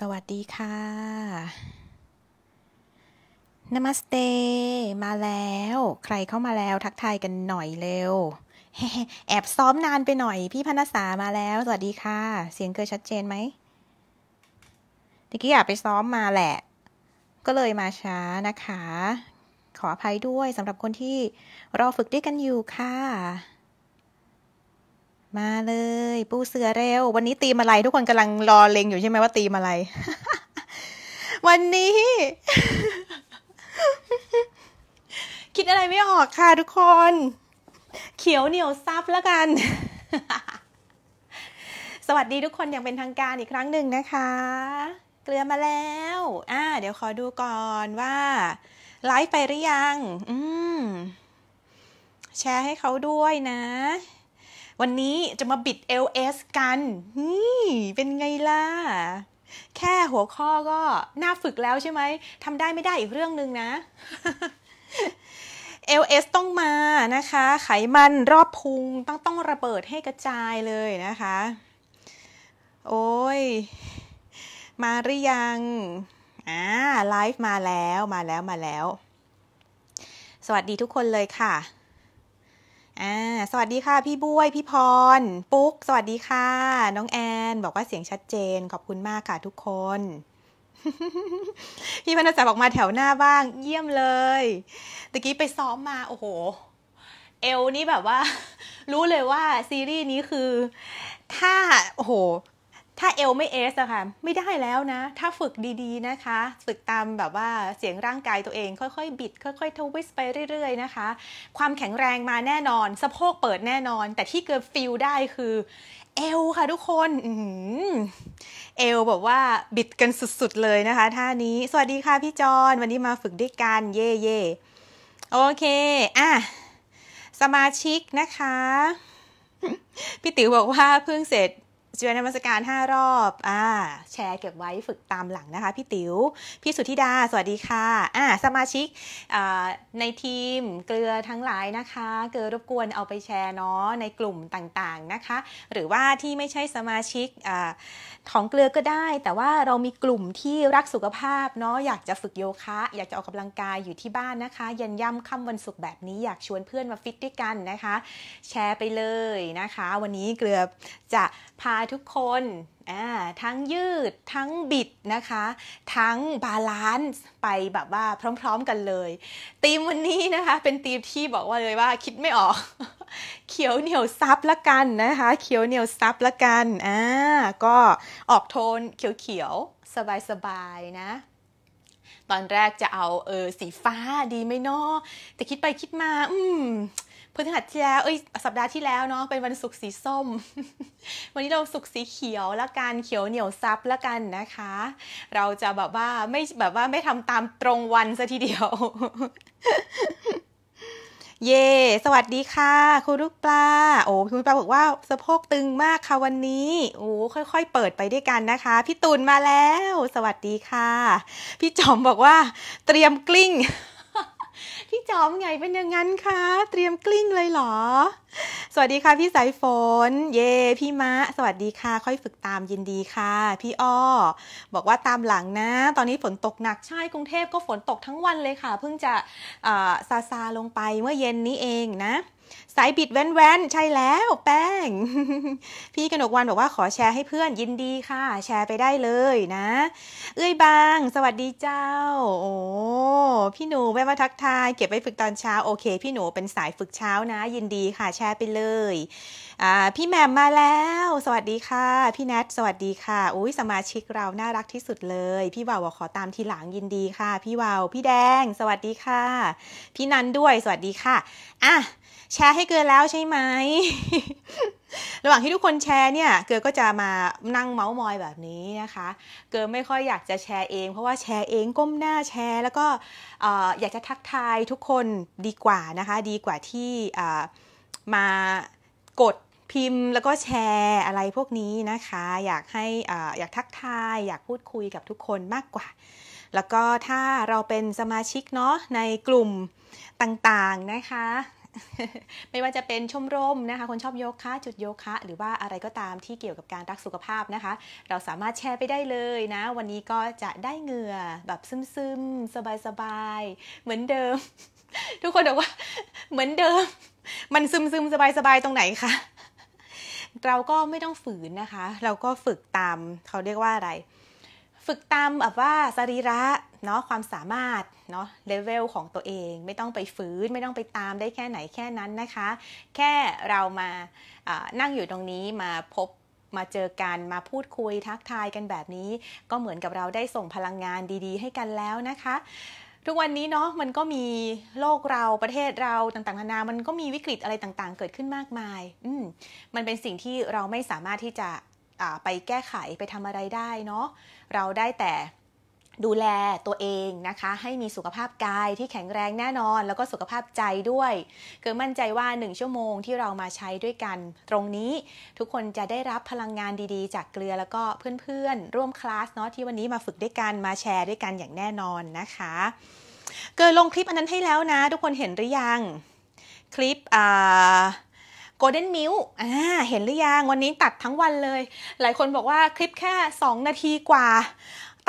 สวัสดีค่ะนามัสเต มาแล้ว ใครเข้ามาแล้วทักทายกันหน่อยเร็ว แอบซ้อมนานไปหน่อย พี่พนศสามาแล้ว สวัสดีค่ะ เสียงเคยชัดเจนไหมตะกี้อยากไปซ้อมมาแหละ ก็เลยมาช้านะคะ ขออภัยด้วยสำหรับคนที่รอฝึกด้วยกันอยู่ค่ะมาเลย ปูเสือเร็ว วันนี้ตีมอะไร ทุกคนกำลังรอเลงอยู่ใช่ไหมว่าตีมอะไร วันนี้ คิดอะไรไม่ออกค่ะทุกคน เขียวเหนียวซับแล้วกัน สวัสดีทุกคนอย่างเป็นทางการอีกครั้งหนึ่งนะคะ เกลือมาแล้ว อ่าเดี๋ยวขอดูก่อนว่า ไลฟ์ไปหรือยัง อืมแชร์ให้เขาด้วยนะวันนี้จะมาบิด LS กัน นี่ เป็นไงล่ะ แค่หัวข้อก็น่าฝึกแล้วใช่ไหม ทำได้ไม่ได้อีกเรื่องหนึ่งนะ LS ต้องมานะคะ ไขมันรอบพุงต้องต้องระเบิดให้กระจายเลยนะคะ โอ้ย มาหรือยัง อ่าไลฟ์มาแล้วมาแล้วมาแล้ว สวัสดีทุกคนเลยค่ะสวัสดีค่ะ พี่บุ้ยพี่พร ปุ๊ก สวัสดีค่ะ น้องแอน บอกว่าเสียงชัดเจน ขอบคุณมากค่ะทุกคน พี่พนัสบอกมาแถวหน้าบ้าง เยี่ยมเลยตะกี้ไปซ้อมมา โอ้โห เอวนี่แบบว่า รู้เลยว่าซีรีส์นี้คือ ถ้า โอ้โหถ้าเอลไม่เอสอะค่ะไม่ได้แล้วนะถ้าฝึกดีๆนะคะ ฝึกตามแบบว่าเสียงร่างกายตัวเอง ค่อยๆบิด ค่อย ๆ ทวิสไปเรื่อยๆ นะคะ ความแข็งแรงมาแน่นอน สะโพกเปิดแน่นอน แต่ที่เกิดฟิลได้คือเอลค่ะทุกคนเอลบอกว่าบิดกันสุดๆ เลยนะคะท่านี้สวัสดีค่ะพี่จอนวันนี้มาฝึกด้วยกันเย่เย่โอเคอ่ะสมาชิกนะคะพี่ติ๋วบอกว่าเพิ่งเสร็จจรินมัสการ5รอบอ่าแชร์เก็บไว้ฝึกตามหลังนะคะ พี่ติว๋ว พี่สุธิดา สวัสดีค่ะอ่าสมาชิกในทีมเกลือทั้งหลายนะคะ เกลือรบกวนเอาไปแชร์เนาะในกลุ่มต่างๆนะคะ หรือว่าที่ไม่ใช่สมาชิกอของเกลือก็ได้ แต่ว่าเรามีกลุ่มที่รักสุขภาพเนาะ อยากจะฝึกโยคะ อยากจะออกกำลังกายอยู่ที่บ้านนะคะ ยันย่ำค่ำวันศุกร์แบบนี้ อยากชวนเพื่อนมาฟิตด้วยกันนะคะ แชร์ไปเลยนะคะ วันนี้เกลือจะพาทุกคน ทั้งยืด ทั้งบิดนะคะ ทั้งบาลานซ์ไปแบบว่า พร้อมๆกันเลย ตีมวันนี้นะคะ เป็นตีมที่บอกว่าเลยว่าคิดไม่ออก เขียวเหนียวซับละกันนะคะ เขียวเหนียวซับละกัน อ่า ก็ออกโทนเขียวๆ สบายๆนะ ตอนแรกจะเอาเออสีฟ้าดีไหมนาะแต่คิดไปคิดมาอืมพฤหัสที่แล้ว เอ้ย สัปดาห์ที่แล้วเนาะ เป็นวันศุกร์สีส้ม วันนี้เราศุกร์สีเขียวละกัน เขียวเหนียวซับละกันนะคะ เราจะแบบว่าไม่แบบว่าไม่ทำตามตรงวันซะทีเดียว เย่สวัสดีค่ะ คุณลูกปลา โอ้คุณปลาบอกว่าสะโพกตึงมากค่ะวันนี้ โอ้ค่อยๆเปิดไปด้วยกันนะคะ พี่ตูนมาแล้ว สวัสดีค่ะ พี่จอมบอกว่า เตรียมกลิ้งพี่จอมไงเป็นอย่างนั้นคะ เตรียมกลิ้งเลยเหรอ สวัสดีค่ะพี่สายฝนเย่พี่มะ สวัสดีค่ะ ค่อยฝึกตามยินดีค่ะ พี่อ้อบอกว่าตามหลังนะ ตอนนี้ฝนตกหนักใช่กรุงเทพก็ฝนตกทั้งวันเลยค่ะ เพิ่งจะซาซาลงไปเมื่อเย็นนี้เองนะสายบิดแว้นแว้นใช่แล้วแป้งพี่กนกวันบอกว่าขอแชร์ให้เพื่อนยินดีค่ะ แชร์ไปได้เลยนะ เอ้ยบาง สวัสดีเจ้า โอ้พี่หนูแวะมาทักทายเก็บไปฝึกตอนเช้าโอเคพี่หนูเป็นสายฝึกเช้านะ ยินดีค่ะ แชร์ไปเลยพี่แมมมาแล้ว สวัสดีค่ะ พี่แนทสวัสดีค่ะ อุ้ยสมาชิกเราน่ารักที่สุดเลย พี่วาวขอตามทีหลังยินดีค่ะ พี่วาว พี่แดง สวัสดีค่ะ พี่นันด้วยสวัสดีค่ะอ่ะแชร์ให้เกิือแล้วใช่ไหม ระหว่างที่ทุกคนแชร์เนี่ย เกือก็จะมานั่งเมาส์มอยแบบนี้นะคะ เกือไม่ค่อยอยากจะแชร์เอง เพราะว่าแชร์เองก้มหน้าแชร์ แล้วก็อยากจะทักทายทุกคนดีกว่านะคะ ดีกว่าที่มากดพิมพ์ แล้วก็แชร์อะไรพวกนี้นะคะ อยากให้อยากทักทาย อยากพูดคุยกับทุกคนมากกว่า แล้วก็ถ้าเราเป็นสมาชิกเนาะในกลุ่มต่างๆนะคะไม่ว่าจะเป็นชมรมนะคะ คนชอบโยคะจุดโยคะ หรือว่าอะไรก็ตามที่เกี่ยวกับการรักสุขภาพนะคะ เราสามารถแชร์ไปได้เลยนะ วันนี้ก็จะได้เหงื่อแบบซึมซึมสบายสบายเหมือนเดิม ทุกคนบอกว่า เหมือนเดิม มันซึมซึมสบายสบายตรงไหนคะ เราก็ไม่ต้องฝืนนะคะ เราก็ฝึกตามเขาเรียกว่าอะไรฝึกตามแบบว่าสรีระ เนาะความสามารถเนาะเลเวลของตัวเองไม่ต้องไปฝืนไม่ต้องไปตามได้แค่ไหนแค่นั้นนะคะ แค่เรามานั่งอยู่ตรงนี้มาพบมาเจอกัน มาพูดคุยทักทายกันแบบนี้ ก็เหมือนกับเราได้ส่งพลังงานดี ๆ ให้กันแล้วนะคะ ทุกวันนี้เนาะมันก็มีโลกเราประเทศเราต่างๆนานามันก็มีวิกฤตอะไรต่างๆ เกิดขึ้นมากมายอืมมันเป็นสิ่งที่เราไม่สามารถที่จะไปแก้ไขไปทำอะไรได้เนาะเราได้แต่ดูแลตัวเองนะคะ ให้มีสุขภาพกายที่แข็งแรงแน่นอน แล้วก็สุขภาพใจด้วย เกิดมั่นใจว่า1ชั่วโมงที่เรามาใช้ด้วยกันตรงนี้ ทุกคนจะได้รับพลังงานดี ๆ จากเกลือแล้วก็เพื่อนๆร่วมคลาสเนาะที่วันนี้มาฝึกด้วยกันมาแชร์ด้วยกันอย่างแน่นอนนะคะ เกิดลงคลิปอันนั้นให้แล้วนะ ทุกคนเห็นหรือยัง คลิปอ่าโ o เด้นมิ l อ่าเห็นหรือยัง วันนี้ตัดทั้งวันเลย หลายคนบอกว่าคลิปแค่ 2 นาทีกว่า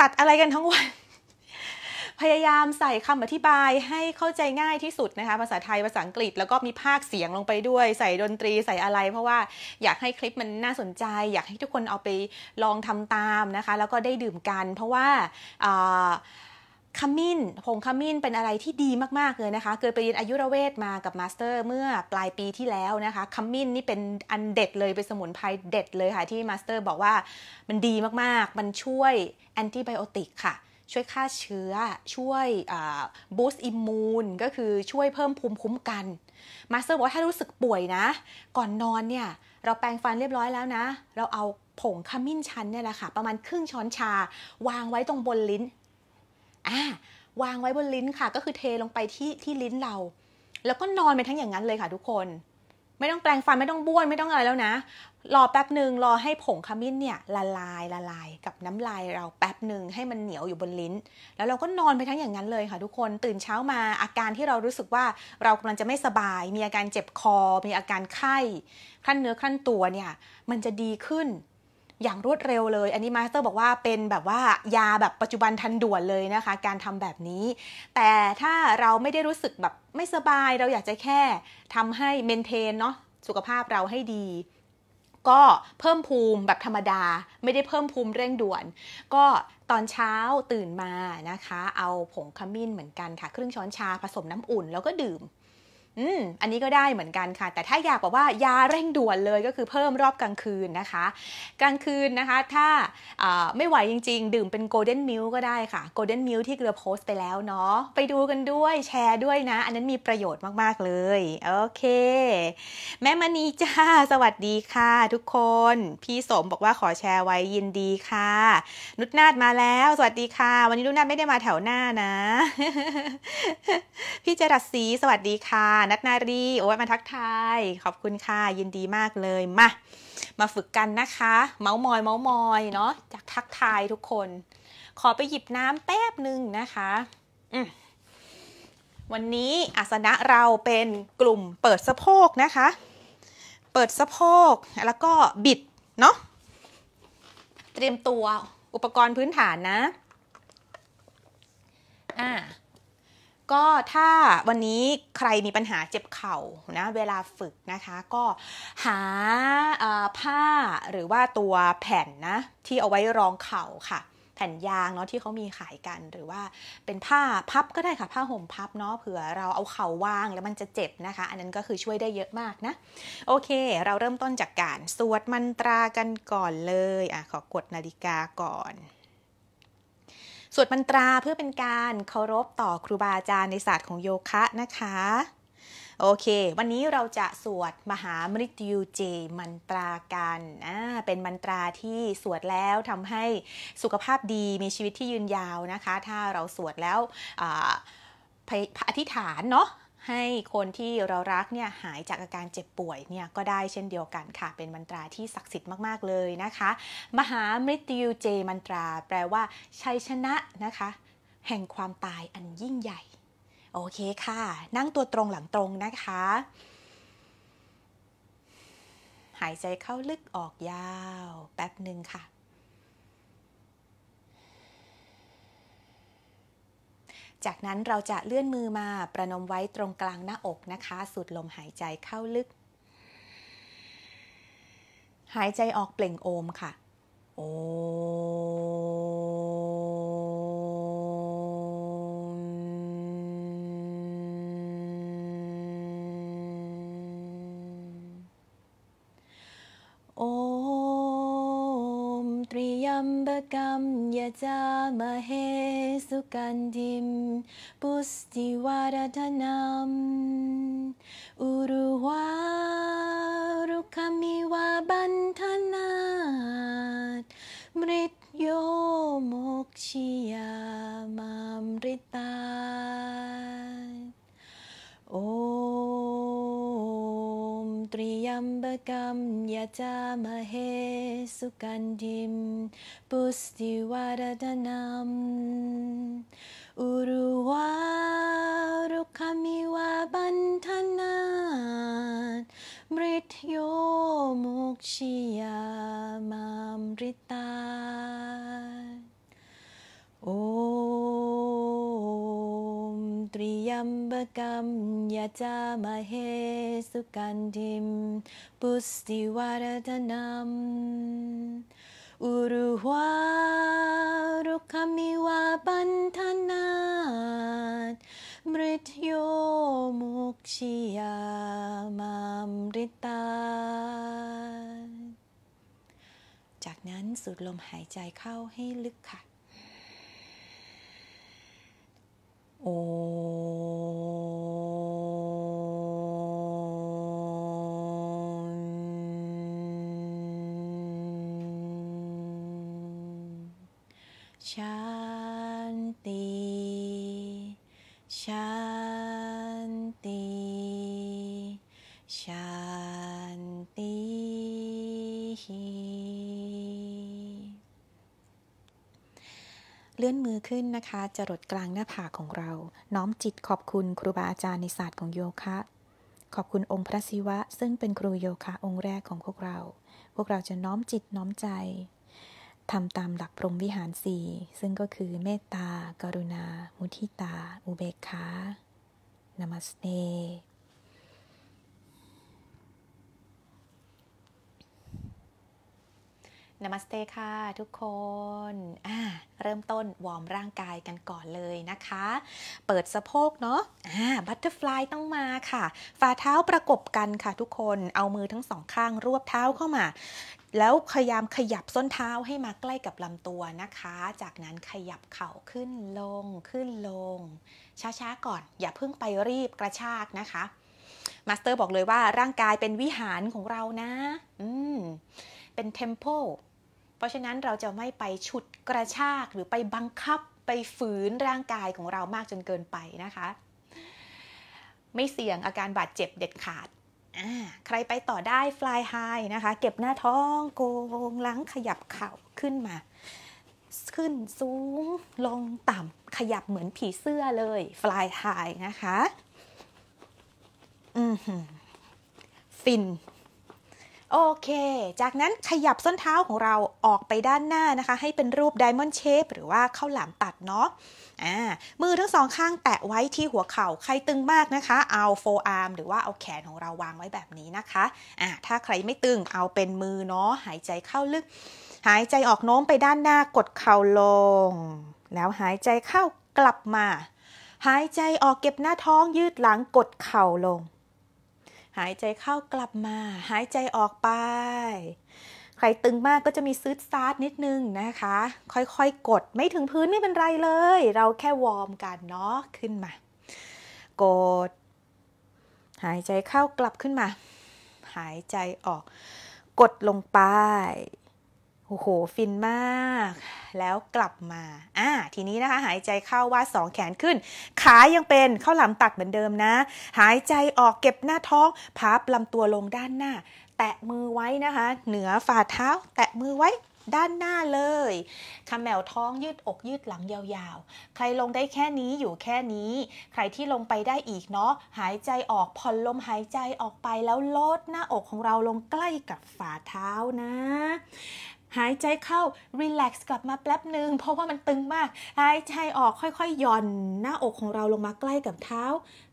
ตัดอะไรกันทั้งวัน พยายามใส่คำอธิบายให้เข้าใจง่ายที่สุดนะคะภาษาไทยภาษาอังกฤษ แล้วก็มีภาคเสียงลงไปด้วย ใส่ดนตรีใส่อะไร เพราะว่าอยากให้คลิปมันน่าสนใจ อยากให้ทุกคนเอาไปลองทำตามนะคะ แล้วก็ได้ดื่มกัน เพราะว่า่าขมิ้นผงขมิ้นเป็นอะไรที่ดีมาก ๆ เลยนะคะเคยไปเรียนอายุรเวทมากับมาสเตอร์เมื่อปลายปีที่แล้วนะคะ ขมิ้นนี่เป็นอันเด็ดเลย เป็นสมุนไพรเด็ดเลยค่ะ ที่มาสเตอร์บอกว่ามันดีมาก ๆ มันช่วยแอนติไบโอติกค่ะ ช่วยฆ่าเชื้อช่วยบูสต์อิมมูนก็คือช่วยเพิ่มภูมิคุ้มกันมาสเตอร์บอกว่าถ้ารู้สึกป่วยนะ ก่อนนอนเนี่ย เราแปรงฟันเรียบร้อยแล้วนะ เราเอาผงขมิ้นชันเนี่ยแหละค่ะประมาณครึ่งช้อนชา วางไว้ตรงบนลิ้นอ่าวางไว้บนลิ้นค่ะก็คือเทลงไปที่ที่ลิ้นเรา แล้วก็นอนไปทั้งอย่างนั้นเลยค่ะทุกคน ไม่ต้องแปลงฟันไม่ต้องบ้วนไม่ต้องอะไรแล้วนะรอแป๊บหนึ่งรอให้ผงขมิ้นเนี่ยละลาย ละลายกับน้ำลายเราแป๊บหนึ่งให้มันเหนียวอยู่บนลิ้น แล้วเราก็นอนไปทั้งอย่างนั้นเลยค่ะทุกคน ตื่นเช้ามา อาการที่เรารู้สึกว่าเรากำลังจะไม่สบาย มีอาการเจ็บคอ มีอาการไข้ขั้นเนื้อขั้นตัวเนี่ยมันจะดีขึ้นอย่างรวดเร็วเลย อันนี้มาสเตอร์บอกว่าเป็นแบบว่ายาแบบปัจจุบันทันด่วนเลยนะคะ การทำแบบนี้ แต่ถ้าเราไม่ได้รู้สึกแบบไม่สบาย เราอยากจะแค่ทำให้เมนเทนเนาะสุขภาพเราให้ดี ก็เพิ่มภูมิแบบธรรมดา ไม่ได้เพิ่มภูมิเร่งด่วน ก็ตอนเช้าตื่นมานะคะ เอาผงขมิ้นเหมือนกันค่ะ ครึ่งช้อนชาผสมน้ำอุ่นแล้วก็ดื่มอืมอันนี้ก็ได้เหมือนกันค่ะ แต่ถ้าอยากบอกว่ายาเร่งด่วนเลยก็คือเพิ่มรอบกลางคืนนะคะ กลางคืนนะคะ ถ้าไม่ไหวจริงๆ ดื่มเป็นโกลเด้นมิลก็ได้ค่ะโกลเด้นมิลที่เกลือโพสไปแล้วเนาะไปดูกันด้วยแชร์ด้วยนะ อันนั้นมีประโยชน์มากๆเลย โอเค แม่มณีจ้าสวัสดีค่ะทุกคนพี่สมบอกว่าขอแชร์ไว้ยินดีค่ะ นุชนาดมาแล้วสวัสดีค่ะ วันนี้นุชนาดไม่ได้มาแถวหน้านะ พี่จรัสศรีสวัสดีค่ะนักนารีโอ้ยมาทักทาย ขอบคุณค่ะยินดีมากเลยมามาฝึกกันนะคะ เมาส์มอยเมาส์มอยเนาะจากทักทายทุกคน ขอไปหยิบน้ำแป๊บหนึ่งนะคะ วันนี้อาสนะเราเป็นกลุ่มเปิดสะโพกนะคะ เปิดสะโพกแล้วก็บิด เนาะเตรียมตัวอุปกรณ์พื้นฐานนะ อ่าก็ถ้าวันนี้ใครมีปัญหาเจ็บเข่านะเวลาฝึกนะคะ ก็หาผ้าหรือว่าตัวแผ่นนะที่เอาไว้รองเข่าค่ะ แผ่นยางเนาะที่เขามีขายกันหรือว่าเป็นผ้าพับก็ได้ค่ะผ้าห่มพับเนาะเผื่อเราเอาเข่าวางแล้วมันจะเจ็บนะคะ อันนั้นก็คือช่วยได้เยอะมากนะ โอเค เราเริ่มต้นจากการสวดมันตรากันก่อนเลยอ่ะขอกดนาฬิกาก่อนสวดมนตราเพื่อเป็นการเคารพต่อครูบาอาจารย์ในศาสตร์ของโยคะนะคะ โอเค วันนี้เราจะสวดมหามริตยูเจมันตรากันอ่าเป็นมันตราที่สวดแล้วทำให้สุขภาพดีมีชีวิตที่ยืนยาวนะคะ ถ้าเราสวดแล้วอธิษฐานเนาะให้คนที่เรารักเนี่ยหายจากอาการเจ็บป่วยเนี่ยก็ได้เช่นเดียวกันค่ะ เป็นมันตราที่ศักดิ์สิทธิ์มาก ๆ เลยนะคะ มหามิตยูเจมันตรา แปลว่าชัยชนะนะคะ แห่งความตายอันยิ่งใหญ่ โอเคค่ะ นั่งตัวตรงหลังตรงนะคะ หายใจเข้าลึกออกยาวแป๊บหนึ่งค่ะจากนั้นเราจะเลื่อนมือมาประนมไว้ตรงกลางหน้าอกนะคะสูดลมหายใจเข้าลึก หายใจออกเปล่งโอมค่ะ โอมบกัมยจามเหสุกันดิมปุสติวารธนามอุรุวารุคมิวาบันทนาตมริตโยโมกชิยามามริตาโอ त्र्यम्बकं यजामहे सुगन्धिं पुष्टिवरदनम् उरुवारुखमिव बन्धनात् मृत्यो मोक्षियमामृता ॐ ตรียมบกัมยาจามาเหสุกันทิมปุสติวารธนัม อุรุวารุคมิวาบันธนาตมรตโยมุกชิยามามริตา จากนั้นสูดลมหายใจเข้าให้ลึกค่ะ Oh. เลื่อนมือขึ้นนะคะจรดกลางหน้าผากของเรา น้อมจิตขอบคุณครูบาอาจารย์ในศาสตร์ของโยคะ ขอบคุณองค์พระศิวะ ซึ่งเป็นครูโยคะองค์แรกของพวกเรา พวกเราจะน้อมจิตน้อมใจทำตามหลักพรหมวิหารสี่ ซึ่งก็คือเมตตากรุณา มุทิตาอุเบกขานมัสเตนมัสเตค่ะ ทุกคน เริ่มต้นวอร์มร่างกายกันก่อนเลยนะคะ เปิดสะโพกเนาะบัตเตอร์ฟลายต้องมาค่ะ ฝ่าเท้าประกบกันค่ะทุกคน เอามือทั้งสองข้างรวบเท้าเข้ามา แล้วพยายามขยับส้นเท้าให้มาใกล้กับลำตัวนะคะ จากนั้นขยับเข่าขึ้นลงขึ้นลง ช้าๆ ก่อน อย่าเพิ่งไปรีบกระชากนะคะ มาสเตอร์บอกเลยว่าร่างกายเป็นวิหารของเรานะ อืมเป็นเทมเพลเพราะฉะนั้นเราจะไม่ไปฉุดกระชากหรือไปบังคับไปฝืนร่างกายของเรามากจนเกินไปนะคะ ไม่เสี่ยงอาการบาดเจ็บเด็ดขาด ใครไปต่อได้ฟลายไฮนะคะ เก็บหน้าท้อง โกง หลังขยับเข่าขึ้นมา ขึ้นสูงลงต่ำขยับเหมือนผีเสื้อเลยฟลายไฮนะคะอือฟินโอเค จากนั้นขยับส้นเท้าของเราออกไปด้านหน้านะคะ ให้เป็นรูปไดมอนด์เชฟหรือว่าเข้าหลามตัดเนาะอ่ามือทั้งสองข้างแตะไว้ที่หัวเขา่าใครตึงมากนะคะ เอาโฟ์อาร์มหรือว่าเอาแขนของเราวางไว้แบบนี้นะคะอ่าถ้าใครไม่ตึงเอาเป็นมือเนาะหายใจเข้าลึก หายใจออกโน้มไปด้านหน้ากดเข่าลง แล้วหายใจเข้ากลับมา หายใจออกเก็บหน้าท้องยืดหลังกดเข่าลงหายใจเข้ากลับมา หายใจออกไป ใครตึงมากก็จะมีซึดซาดนิดนึงนะคะ ค่อยๆ กดไม่ถึงพื้นไม่เป็นไรเลย เราแค่วอร์มกันเนาะ ขึ้นมา กด หายใจเข้ากลับขึ้นมา หายใจออกกดลงไปโอ้โห ฟินมาก แล้วกลับมา อ่าทีนี้นะคะหายใจเข้าว่าสองแขนขึ้น ขายังเป็นเข้าหลำตัดเหมือนเดิมนะ หายใจออกเก็บหน้าท้อง พับลำตัวลงด้านหน้า แตะมือไว้นะคะ เหนือฝ่าเท้าแตะมือไว้ด้านหน้าเลยขมแมวท้องยืดอกยืดหลังยาว ๆ ใครลงได้แค่นี้อยู่แค่นี้ ใครที่ลงไปได้อีกเนาะหายใจออกผ่อนลมหายใจออกไปแล้วลดหน้าอกของเราลงใกล้กับฝ่าเท้านะหายใจเข้ารีแลกซ์กลับมาแป๊บหนึ่ง เพราะว่ามันตึงมาก หายใจออกค่อยๆยย่อนหน้าอกของเราลงมาใกล้กับเท้า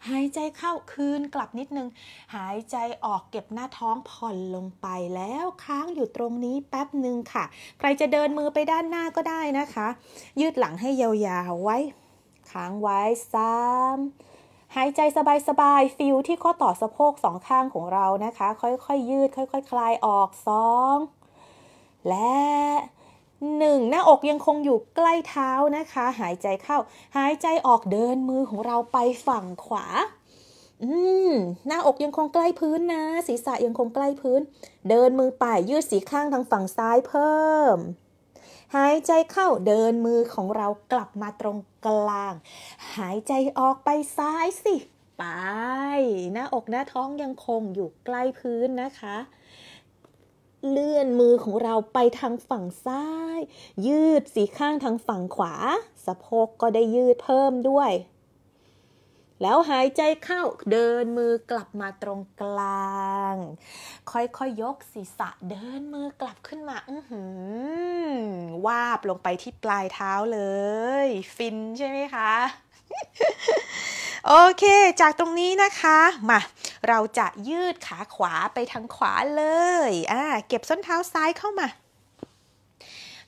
หายใจเข้าคืนกลับนิดนึง หายใจออกเก็บหน้าท้องผ่อนลงไปแล้วค้างอยู่ตรงนี้แป๊บหนึ่งค่ะใครจะเดินมือไปด้านหน้าก็ได้นะคะ ยืดหลังให้ยาวๆไว้ ค้างไว้ซ้ำหายใจสบาย ๆฟิลที่ข้อต่อสะโพกสองข้างของเรานะคะ ค่อยๆ ยืดค่อย ๆคคลายออกสองและหนึ่งหน้าอกยังคงอยู่ใกล้เท้านะคะ หายใจเข้า หายใจออกเดินมือของเราไปฝั่งขวา อืมหน้าอกยังคงใกล้พื้นนะ ศีรษะยังคงใกล้พื้น เดินมือไปยืดสีข้างทางฝั่งซ้ายเพิ่ม หายใจเข้าเดินมือของเรากลับมาตรงกลาง หายใจออกไปซ้ายสิไปหน้าอกหน้าท้องยังคงอยู่ใกล้พื้นนะคะเลื่อนมือของเราไปทางฝั่งซ้าย ยืดสีข้างทางฝั่งขวา สะโพกก็ได้ยืดเพิ่มด้วย แล้วหายใจเข้าเดินมือกลับมาตรงกลาง ค่อยๆยยกศีรษะ เดินมือกลับขึ้นมา อื้อหือวาบลงไปที่ปลายเท้าเลย ฟินใช่ไหมคะโอเคจากตรงนี้นะคะมาเราจะยืดขาขวาไปทางขวาเลยอ่าเก็บส้นเท้าซ้ายเข้ามา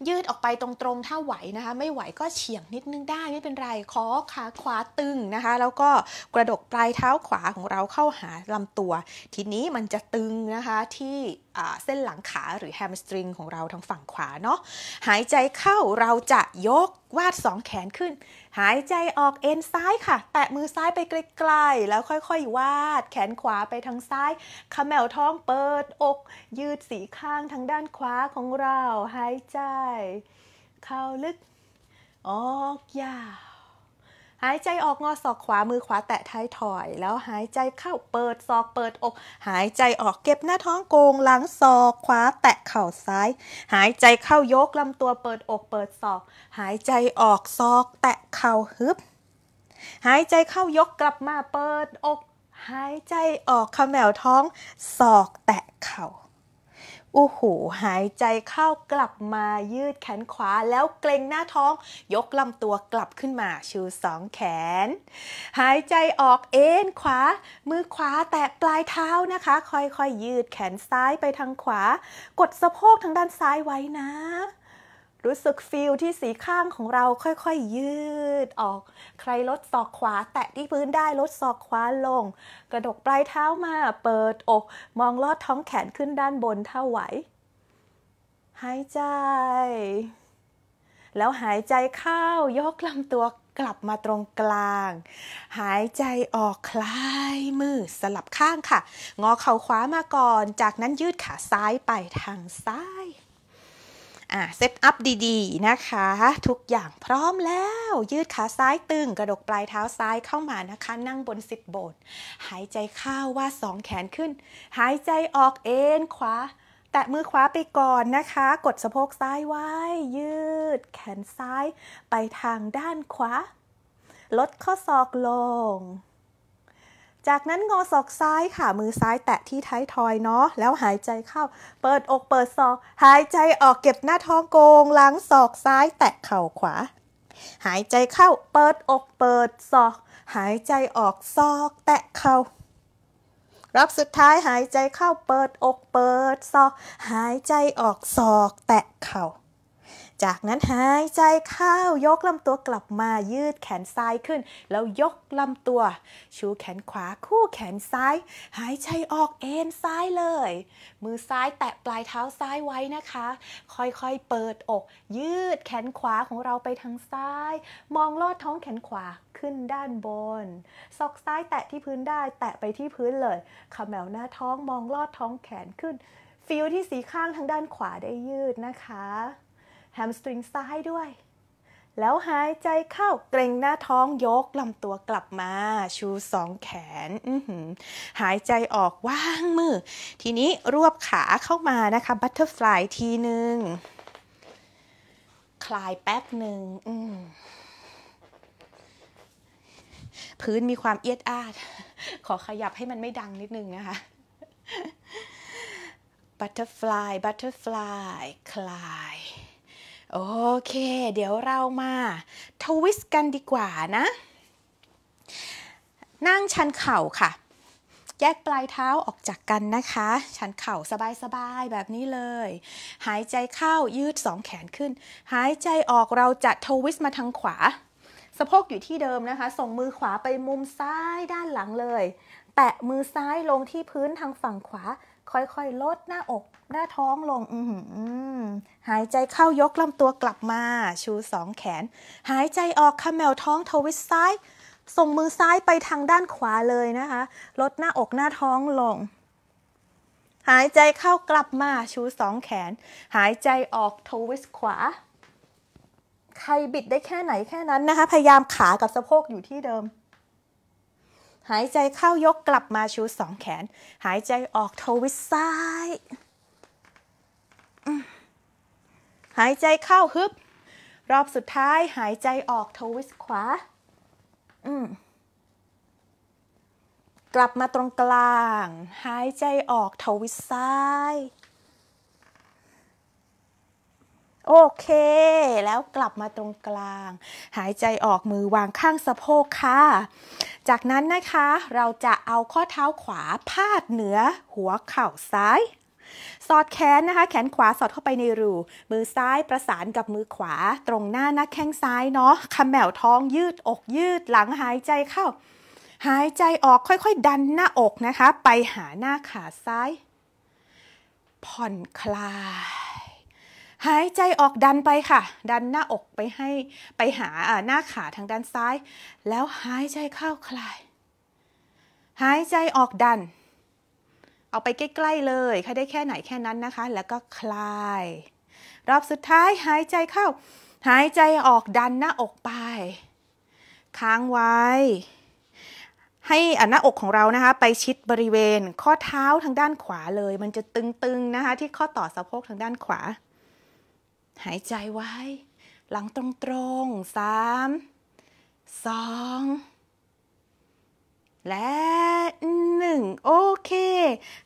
ยืดออกไปตรงๆถ้าไหวนะคะ ไม่ไหวก็เฉียงนิดนึงได้ไม่เป็นไรคอขาขวาตึงนะคะแล้วก็กระดกปลายเท้าขวาของเราเข้าหาลำตัว ทีนี้มันจะตึงนะคะที่เส้นหลังขาหรือแฮมสตริงของเราทางฝั่งขวาเนาะ หายใจเข้าเราจะยกวาดสองแขนขึ้นหายใจออกเอ็นซ้ายค่ะ แตะมือซ้ายไปไกลๆ แล้วค่อยๆ วาดแขนขวาไปทางซ้ายขมแมวท้องเปิดอก ยืดสีข้างทางด้านขวาของเรา หายใจเข้าลึก ออกยาวหายใจออกงอศอกขวามือขวาแตะท้ายถอย แล้วหายใจเข้าเปิดศอกเปิดอก หายใจออกเก็บหน้าท้องโกงหลังศอกขวาแตะเข่าซ้าย หายใจเข้ายกลำตัวเปิดอกเปิดศอก หายใจออกศอกแตะเข่าฮึบ หายใจเข้ายกกลับมาเปิดอก หายใจออกขมแมวท้อง ศอกแตะเข่าอู้หูหายใจเข้ากลับมายืดแขนขวาแล้วเกรงหน้าท้อง ยกลำตัวกลับขึ้นมาชูสองแขน หายใจออกเอ็นขวา มือขวาแตะปลายเท้านะคะ ค่อยๆยยืดแขนซ้ายไปทางขวา กดสะโพกทางด้านซ้ายไว้นะรู้สึกฟิลที่สีข้างของเราค่อยๆยยืดออก ใครลดศอกขวาแตะที่พื้นได้ลดศอกขวาลง กระดกปลายเท้ามาเปิดอก มองลอดท้องแขนขึ้นด้านบนถ้าไหว หายใจ แล้วหายใจเข้า ยกลำตัวกลับมาตรงกลาง หายใจออกคลายมือ สลับข้างค่ะ งอเข่าขวามาก่อน จากนั้นยืดขาซ้ายไปทางซ้าย่ะเซตอัพดีๆ นะคะ ทุกอย่างพร้อมแล้ว ยืดขาซ้ายตึง กระดกปลายเท้าซ้ายเข้ามานะคะ นั่งบนสิบโบนหายใจเข้าว่าสองแขนขึ้น หายใจออกเอ็นขวาแตะมือขวาไปก่อนนะคะ กดสะโพกซ้ายไว้ ยืดแขนซ้ายไปทางด้านขวาลดข้อศอกลงจากนั้นงอศอกซ้ายค่ะมือซ้ายแตะที่ท้ายทอยเนาะแล้วหายใจเข้า เปิดอกเปิดศอก หายใจออกเก็บหน้าท้องโกงหลังศอกซ้ายแตะเข่าขวา หายใจเข้าเปิดอกเปิดศอก หายใจออกซอกแตะเข่ารอบสุดท้ายหายใจเข้าเปิดอกเปิดซอก หายใจออกศอกแตะเข่าจากนั้นหายใจเข้ายกลำตัวกลับมายืดแขนซ้ายขึ้น แล้วยกลำตัว ชูแขนขวาคู่แขนซ้าย หายใจออกเอ็นซ้ายเลย มือซ้ายแตะปลายเท้าซ้ายไว้นะคะ ค่อยๆเปิดอก ยืดแขนขวาของเราไปทางซ้าย มองลอดท้องแขนขวาขึ้นด้านบนซอกซ้ายแตะที่พื้นได้แตะไปที่พื้นเลยขมแมวหน้าท้องมองลอดท้องแขนขึ้น ฟิลที่สีข้างทางด้านขวาได้ยืดนะคะแฮมสตริงซ้ายด้วย แล้วหายใจเข้าเกรงหน้าท้องยกลำตัวกลับมา ชูสองแขน หายใจออกว่างมือ ทีนี้รวบขาเข้ามานะคะบัตเตอร์ฟลายทีหนึ่งคลายแป๊บหนึ่งพื้นมีความเอียดอาด ขอขยับให้มันไม่ดังนิดนึงนะคะบัตเตอร์ฟลายบัตเตอร์ฟลายคลายโอเคเดี๋ยวเรามา ทวิสกันดีกว่านะ นั่งชันเข่าค่ะแยกปลายเท้าออกจากกันนะคะ ชันเข่าสบาย ๆ แบบนี้เลย หายใจเข้ายืดสองแขนขึ้น หายใจออกเราจะทวิสมาทางขวา สะโพกอยู่ที่เดิมนะคะ ส่งมือขวาไปมุมซ้ายด้านหลังเลย แตะมือซ้ายลงที่พื้นทางฝั่งขวาค่อยๆ ลดหน้าอกหน้าท้องลงหายใจเข้ายกลำตัวกลับมาชูสองแขน หายใจออกขมแมวท้องทวิสซ้าย ส่งมือซ้ายไปทางด้านขวาเลยนะคะ ลดหน้าอกหน้าท้องลง หายใจเข้ากลับมาชูสองแขน หายใจออกทวิสขวา ใครบิดได้แค่ไหนแค่นั้นนะคะ พยายามขากับสะโพกอยู่ที่เดิมหายใจเข้ายกกลับมาชูสองแขน หายใจออกทวิสซ้าย หายใจเข้าฮึบ รอบสุดท้ายหายใจออกทวิสขวากลับมาตรงกลาง หายใจออกทวิสซ้ายโอเค แล้วกลับมาตรงกลาง หายใจออกมือวางข้างสะโพกค่ะ จากนั้นนะคะเราจะเอาข้อเท้าขวาพาดเหนือ หัวเข่าซ้าย สอดแขนนะคะแขนขวาสอดเข้าไปในรู มือซ้ายประสานกับมือขวา ตรงหน้าหน้าแข้งซ้ายเนาะขมแมวท้องยืดอกยืดหลังหายใจเข้า หายใจออกค่อยๆ ดันหน้าอกนะคะ ไปหาหน้าขาซ้าย ผ่อนคลายหายใจออกดันไปค่ะ ดันหน้าอกไปให้ไปหาหน้าขาทางด้านซ้าย แล้วหายใจเข้าคลาย หายใจออกดัน เอาไปใกล้ๆเลยค่ะได้แค่ไหนแค่นั้นนะคะ แล้วก็คลาย รอบสุดท้ายหายใจเข้า หายใจออกดันหน้าอกไป ค้างไว้ ให้หน้าอกของเรานะคะ ไปชิดบริเวณข้อเท้าทางด้านขวาเลย มันจะตึงๆนะคะที่ข้อต่อสะโพกทางด้านขวาหายใจไว้ หลังตรงๆสาม สอง และหนึ่งโอเค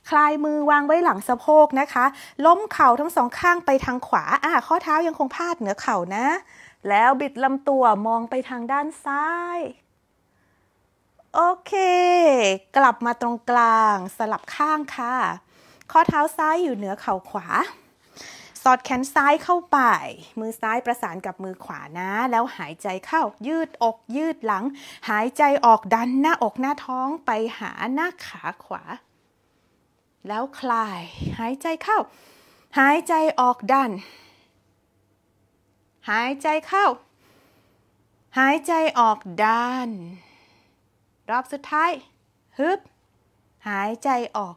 คลายมือวางไว้หลังสะโพกนะคะ ล้มเข่าทั้งสองข้างไปทางขวา อ่าข้อเท้ายังคงพาดเหนือเข่านะ แล้วบิดลำตัวมองไปทางด้านซ้าย โอเค กลับมาตรงกลางสลับข้างค่ะ ข้อเท้าซ้ายอยู่เหนือเข่าขวาอดแขนซ้ายเข้าไป มือซ้ายประสานกับมือขวานะ แล้วหายใจเข้า ยืดอกยืดหลัง หายใจออกดันหน้าอกหน้าท้องไปหาหน้าขาขวา แล้วคลาย หายใจเข้า หายใจออกดันหายใจเข้า หายใจออกดันรอบสุดท้ายฮึบ หายใจออก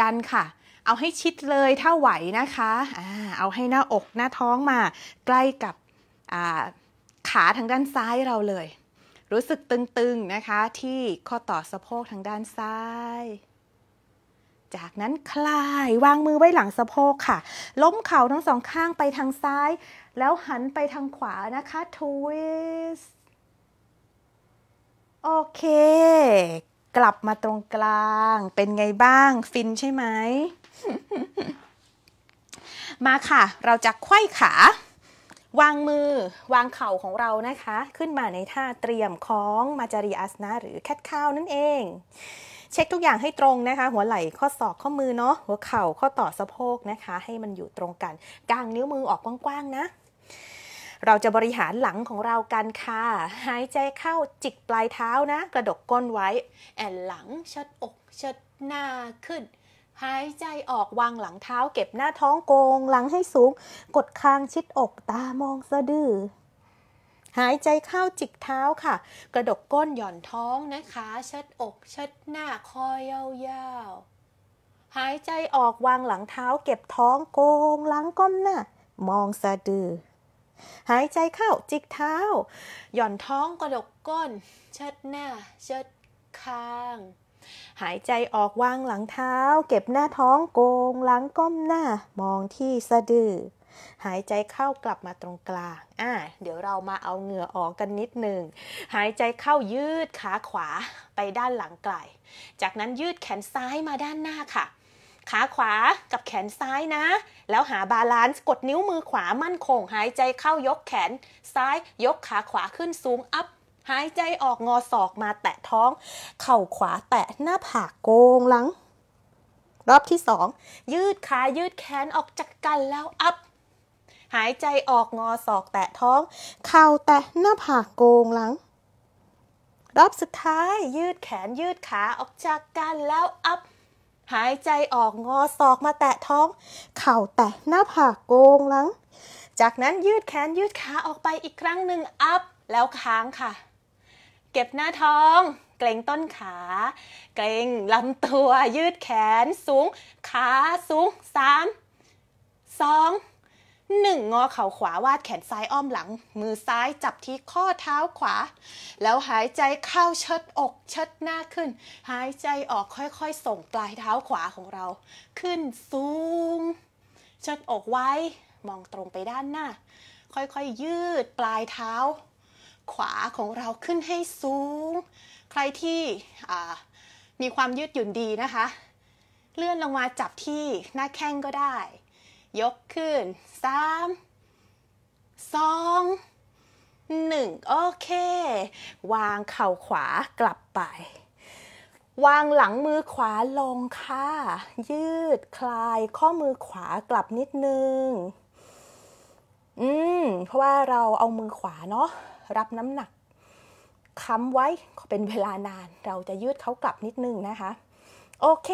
ดันค่ะเอาให้ชิดเลยถ้าไหวนะคะ เอาให้หน้าอกหน้าท้องมาใกล้กับขาทางด้านซ้ายเราเลย รู้สึกตึง ๆ นะคะที่ข้อต่อสะโพกทางด้านซ้าย จากนั้นคลายวางมือไว้หลังสะโพกค่ะ ล้มเข่าทั้งสองข้างไปทางซ้าย แล้วหันไปทางขวานะคะทวิสโอเค กลับมาตรงกลางเป็นไงบ้างฟินใช่ไหมมาค่ะเราจะขว้ขา วางมือ วางเข่าของเรานะคะ ขึ้นมาในท่าเตรียมคล้องมาจารีอาสนะ หรือแคทข้าวนั่นเอง เช็คทุกอย่างให้ตรงนะคะ หัวไหล่ข้อศอกข้อมือเนาะหัวเข่าข้อต่อสะโพกนะคะ ให้มันอยู่ตรงกันกางนิ้วมือออกกว้างๆนะ เราจะบริหารหลังของเรากันค่ะ หายใจเข้าจิกปลายเท้านะ กระดกก้นไว้ แอนหลังชดอกชดหน้าขึ้นหายใจออกวางหลังเท้าเก็บหน้าท้องโกงหลังให้สูง กดคางชิดอกตามองสะดือหายใจเข้าจิกเท้าค่ะ กระดกก้นหย่อนท้องนะคะชิดอกชิดหน้าคอยยาวๆหายใจออกวางหลังเท้า เก็บท้องโกงหลังก้มหน้ามองสะดือหายใจเข้าจิกเท้าหย่อนท้องกระดกก้นชิดหน้าชิดคางหายใจออกวางหลังเท้าเก็บหน้าท้องโกงหลังก้มหน้ามองที่สะดือหายใจเข้ากลับมาตรงกลางอ่าเดี๋ยวเรามาเอาเหงื่อออกกันนิดหนึ่ง หายใจเข้ายืดขาขวาไปด้านหลังไกล จากนั้นยืดแขนซ้ายมาด้านหน้าค่ะขาขวากับแขนซ้ายนะ แล้วหาบาลานซ์กดนิ้วมือขวามั่นคง หายใจเข้ายกแขนซ้ายยกขาขวาขึ้นสูงอัพหายใจออกงอศอกมาแตะท้อง เข่าขวาแตะหน้าผากโกงหลังรอบที่สองยืดขายืดแขนออกจากกันแล้วอัพหายใจออกงอศอกแตะท้อง เข่าแตะหน้าผากโกงหลัง รอบสุดท้ายยืดแขนยืดขาออกจากกันแล้วอัพหายใจออกงอศอกมาแตะท้อง เข่าแตะหน้าผากโกงหลัง จากนั้นยืดแขนยืดขาออกไปอีกครั้งหนึ่งอัพแล้วค้างค่ะเก็บหน้าท้องเกรงต้นขาเกรงลำตัวยืดแขนสูงขาสูง3 2 1งอเข่าขวาวาดแขนซ้ายอ้อมหลังมือซ้ายจับที่ข้อเท้าขวา แล้วหายใจเข้าเชิดอกเชิดหน้าขึ้นหายใจออกค่อยๆส่งปลายเท้าขวาของเรา ขึ้นสูงเชิดอกไว้มองตรงไปด้านหน้า ค่อยๆ ยืดปลายเท้าขวาของเราขึ้นให้สูง ใครที่มีความยืดหยุ่นดีนะคะ เลื่อนลงมาจับที่หน้าแข้งก็ได้ ยกขึ้น 3 2 1 โอเค วางเข่าขวากลับไป วางหลังมือขวาลงค่ะ ยืดคลายข้อมือขวากลับนิดนึง อืม เพราะว่าเราเอามือขวาเนาะรับน้ำหนักค้ำไว้เป็นเวลานาน เราจะยืดเขากลับนิดนึงนะคะโอเค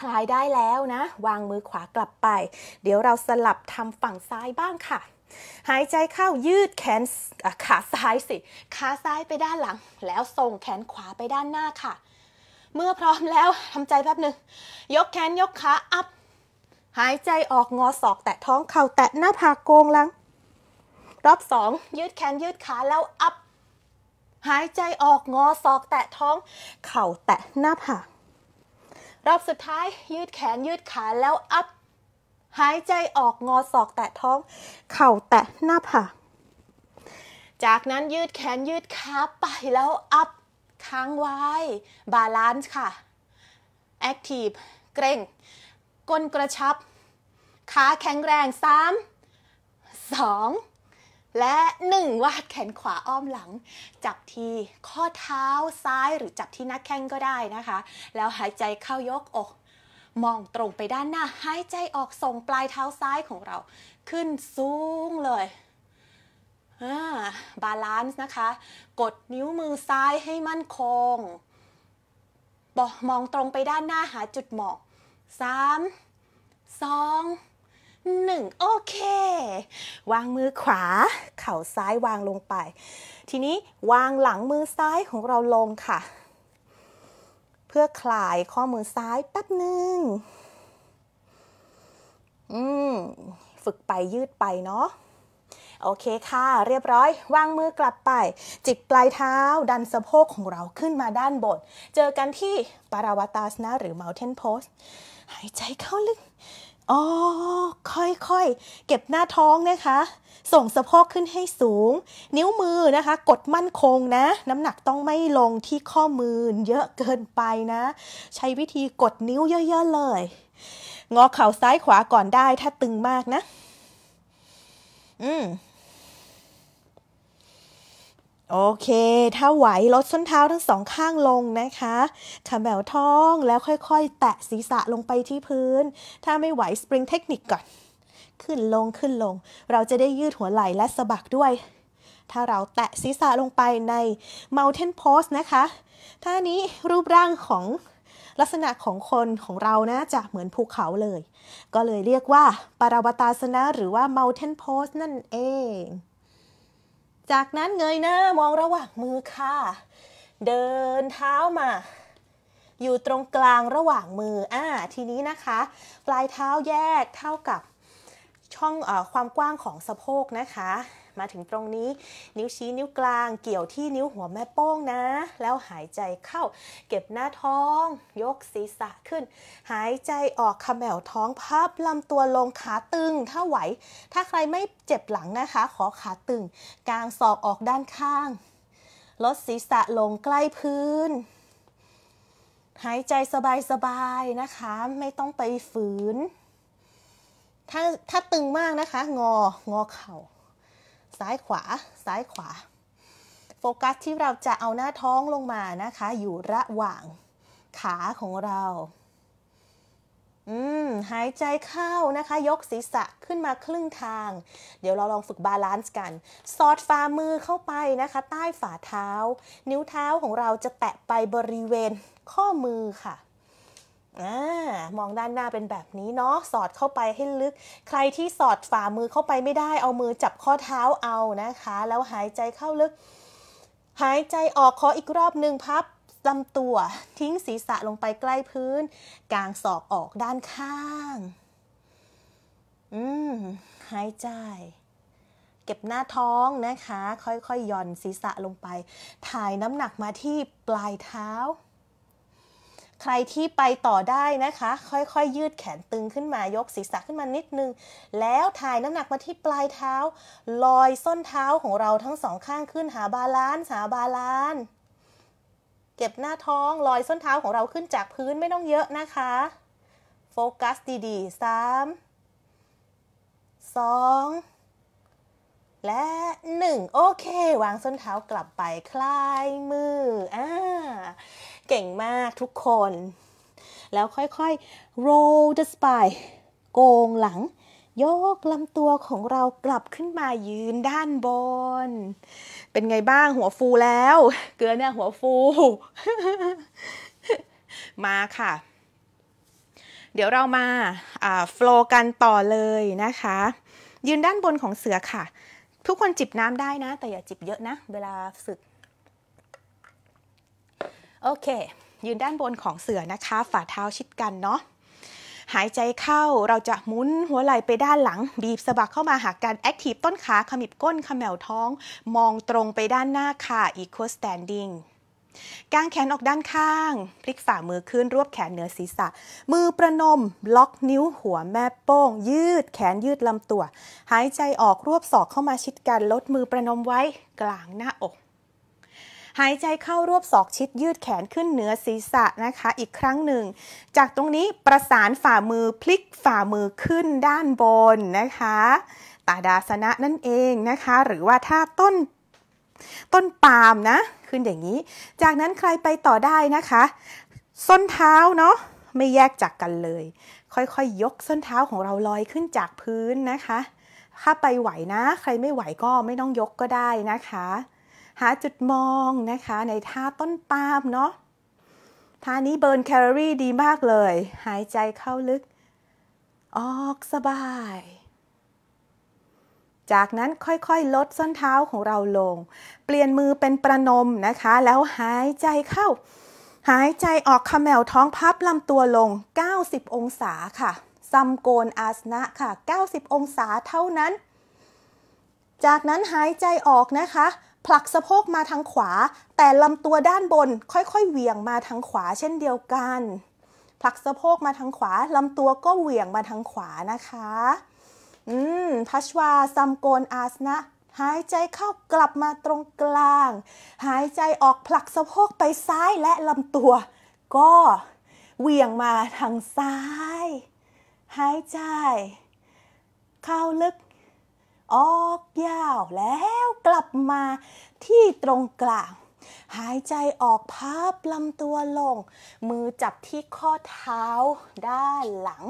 คลายได้แล้วนะ วางมือขวากลับไป เดี๋ยวเราสลับทำฝั่งซ้ายบ้างค่ะ หายใจเข้ายืดแขนขาซ้ายสิขาซ้ายไปด้านหลัง แล้วส่งแขนขวาไปด้านหน้าค่ะ เมื่อพร้อมแล้วทำใจแป๊บหนึ่ง ยกแขนยกขาอัพ หายใจออกงอศอกแตะท้องเข่าแตะหน้าผากโกงหลังรอบสองยืดแขนยืดขา แล้ว อัพ หายใจออกงอศอกแตะท้องเข่าแตะหน้าผากรอบสุดท้ายยืดแขนยืดขาแล้ว อัพ หายใจออกงอศอกแตะท้องเข่าแตะหน้าผากจากนั้นยืดแขนยืดขา ไปแล้วอัพค้างไว้ บาลานซ์ค่ะแอคทีฟเกรงก้นกระชับขาแข็งแรง3 2และ 1วาดแขนขวาอ้อมหลัง จับที่ข้อเท้าซ้ายหรือจับที่หน้าแข้งก็ได้นะคะ แล้วหายใจเข้ายกอก มองตรงไปด้านหน้า หายใจออกส่งปลายเท้าซ้ายของเรา ขึ้นสูงเลยบาลานซ์นะคะ กดนิ้วมือซ้ายให้มั่นคงบอกมองตรงไปด้านหน้าหาจุดหมอก3 2หนึ่งโอเค วางมือขวา เข่าซ้ายวางลงไป ทีนี้วางหลังมือซ้ายของเราลงค่ะ เพื่อคลายข้อมือซ้ายแป๊บหนึ่งอืมฝึกไปยืดไปเนาะโอเคค่ะ เรียบร้อย วางมือกลับไป จิกปลายเท้าดันสะโพกของเราขึ้นมาด้านบนเจอกันที่ ปาราวตาสนะ หรือ mountain pose หายใจเข้าลึกอ๋อ ค่อย ๆ เก็บหน้าท้องนะคะ ส่งสะโพกขึ้นให้สูง นิ้วมือนะคะ กดมั่นคงนะ น้ำหนักต้องไม่ลงที่ข้อมือเยอะเกินไปนะ ใช้วิธีกดนิ้วเยอะ ๆ เลย งอเข่าซ้ายขวาก่อนได้ถ้าตึงมากนะ อืมโอเค ถ้าไหว ลดส้นเท้าทั้งสองข้างลงนะคะขมแบวท้อง แล้วค่อยๆ แตะศีรษะลงไปที่พื้น ถ้าไม่ไหวสปริงเทคนิคก่อน ขึ้นลงขึ้นลง เราจะได้ยืดหัวไหล่และสะบักด้วย ถ้าเราแตะศีรษะลงไปใน mountain pose นะคะ ท่านี้รูปร่างของลักษณะของคนของเรานะจะเหมือนภูเขาเลย ก็เลยเรียกว่าปาราวตาสนะหรือว่า mountain pose นั่นเองจากนั้นเงยหน้า มองระหว่างมือค่ะ เดินเท้ามา อยู่ตรงกลางระหว่างมืออ่าทีนี้นะคะ ปลายเท้าแยกเท่ากับช่องอความกว้างของสะโพกนะคะมาถึงตรงนี้นิ้วชี้นิ้วกลาง เกี่ยวที่นิ้วหัวแม่โป้งนะ แล้วหายใจเข้า เก็บหน้าท้อง ยกศีรษะขึ้น หายใจออกขมแมวท้องพับลำตัวลงขาตึง ถ้าไหว ถ้าใครไม่เจ็บหลังนะคะ ขอขาตึงกลางศอกออกด้านข้าง ลดศีรษะลงใกล้พื้น หายใจสบายๆนะคะ ไม่ต้องไปฝืน ถ้าถ้าตึงมากนะคะ งองอเขา่าซ้ายขวา ซ้ายขวา โฟกัสที่เราจะเอาหน้าท้องลงมานะคะ อยู่ระหว่าง ขาของเรา อืม หายใจเข้านะคะ ยกศีรษะขึ้นมาครึ่งทาง เดี๋ยวเราลองฝึกบาลานซ์กัน สอดฝ่ามือเข้าไปนะคะ ใต้ฝ่าเท้า นิ้วเท้าของเราจะแตะไปบริเวณข้อมือค่ะอมองด้านหน้าเป็นแบบนี้เนาะสอดเข้าไปให้ลึก ใครที่สอดฝ่ามือเข้าไปไม่ได้เอามือจับข้อเท้าเอานะคะ แล้วหายใจเข้าลึก หายใจออกขออีกรอบหนึ่งพับลำตัวทิ้งศีรษะลงไปใกล้พื้นกางศอกออกด้านข้างอืมหายใจ เก็บหน้าท้องนะคะ ค่อยๆหย่อนศีรษะลงไป ถ่ายน้ำหนักมาที่ปลายเท้าใครที่ไปต่อได้นะคะ ค่อยๆ ยืดแขนตึงขึ้นมายกศีรษะขึ้นมานิดนึงแล้วถ่ายน้ำหนักมาที่ปลายเท้า ลอยส้นเท้าของเราทั้งสองข้างขึ้นหาบาลานซ์หาบาลานซ์เก็บหน้าท้องลอยส้นเท้าของเราขึ้นจากพื้นไม่ต้องเยอะนะคะโฟกัสดีๆสามสองและ 1 โอเค วางส้นเท้ากลับไปคลายมืออ่าเก่งมากทุกคน แล้วค่อยๆ roll the spine โกงหลัง ยกลำตัวของเรากลับขึ้นมายืนด้านบน เป็นไงบ้างหัวฟูแล้ว เกลือเนี่ยหัวฟูมาค่ะ เดี๋ยวเรามาโฟล์กันต่อเลยนะคะ ยืนด้านบนของเสือค่ะ ทุกคนจิบน้ำได้นะ แต่อย่าจิบเยอะนะ เวลาฝึกโอเคยืนด้านบนของเสือนะคะ ฝ่าเท้าชิดกันเนาะหายใจเข้าเราจะหมุนหัวไหล่ไปด้านหลัง บีบสะบักเข้ามาหากัน แอคทีฟต้นขาขมิบก้นขมวท้อง มองตรงไปด้านหน้าค่ะอีควอสต a นดิ้งกางแขนออกด้านข้างพลิกฝ่ามือขึ้นรวบแขนเหนือศีรษะ มือประนม ล็อกนิ้วหัวแม่โป้ง ยืดแขนยืดลำตัว หายใจออกรวบศอกเข้ามาชิดกันลดมือประนมไว้กลางหน้าอกหายใจเข้ารวบศอกชิดยืดแขนขึ้นเหนือศีรษะนะคะ อีกครั้งหนึ่ง จากตรงนี้ประสานฝ่ามือพลิกฝ่ามือขึ้นด้านบนนะคะ ตาดาสนะนั่นเองนะคะ หรือว่าถ้าต้น ต้นปาล์มนะขึ้นอย่างนี้ จากนั้นใครไปต่อได้นะคะ ส้นเท้าเนาะไม่แยกจากกันเลย ค่อยๆยกส้นเท้าของเราลอยขึ้นจากพื้นนะคะ ถ้าไปไหวนะ ใครไม่ไหวก็ไม่ต้องยกก็ได้นะคะหาจุดมองนะคะในท่าต้นปามเนาะท่านี้เบิร์นแคลอรี่ดีมากเลย หายใจเข้าลึก ออกสบาย จากนั้นค่อยๆ ลดส้นเท้าของเราลง เปลี่ยนมือเป็นประนมนะคะ แล้วหายใจเข้า หายใจออกขมแมวท้องพับลำตัวลง 90 องศาค่ะซัมโกนอาสนะค่ะ 90 องศาเท่านั้น จากนั้นหายใจออกนะคะผลักสะโพกมาทางขวา แต่ลำตัวด้านบน ค่อยๆ เหวี่ยงมาทางขวาเช่นเดียวกัน ผลักสะโพกมาทางขวาลำตัวก็เหวี่ยงมาทางขวานะคะ อืมพัชวาซัมโกนอาสนะหายใจเข้ากลับมาตรงกลาง หายใจออกผลักสะโพกไปซ้ายและลำตัวก็เหวี่ยงมาทางซ้าย หายใจเข้าลึกออกยาวแล้วกลับมาที่ตรงกลาง หายใจออกพับลำตัวลง มือจับที่ข้อเท้าด้านหลัง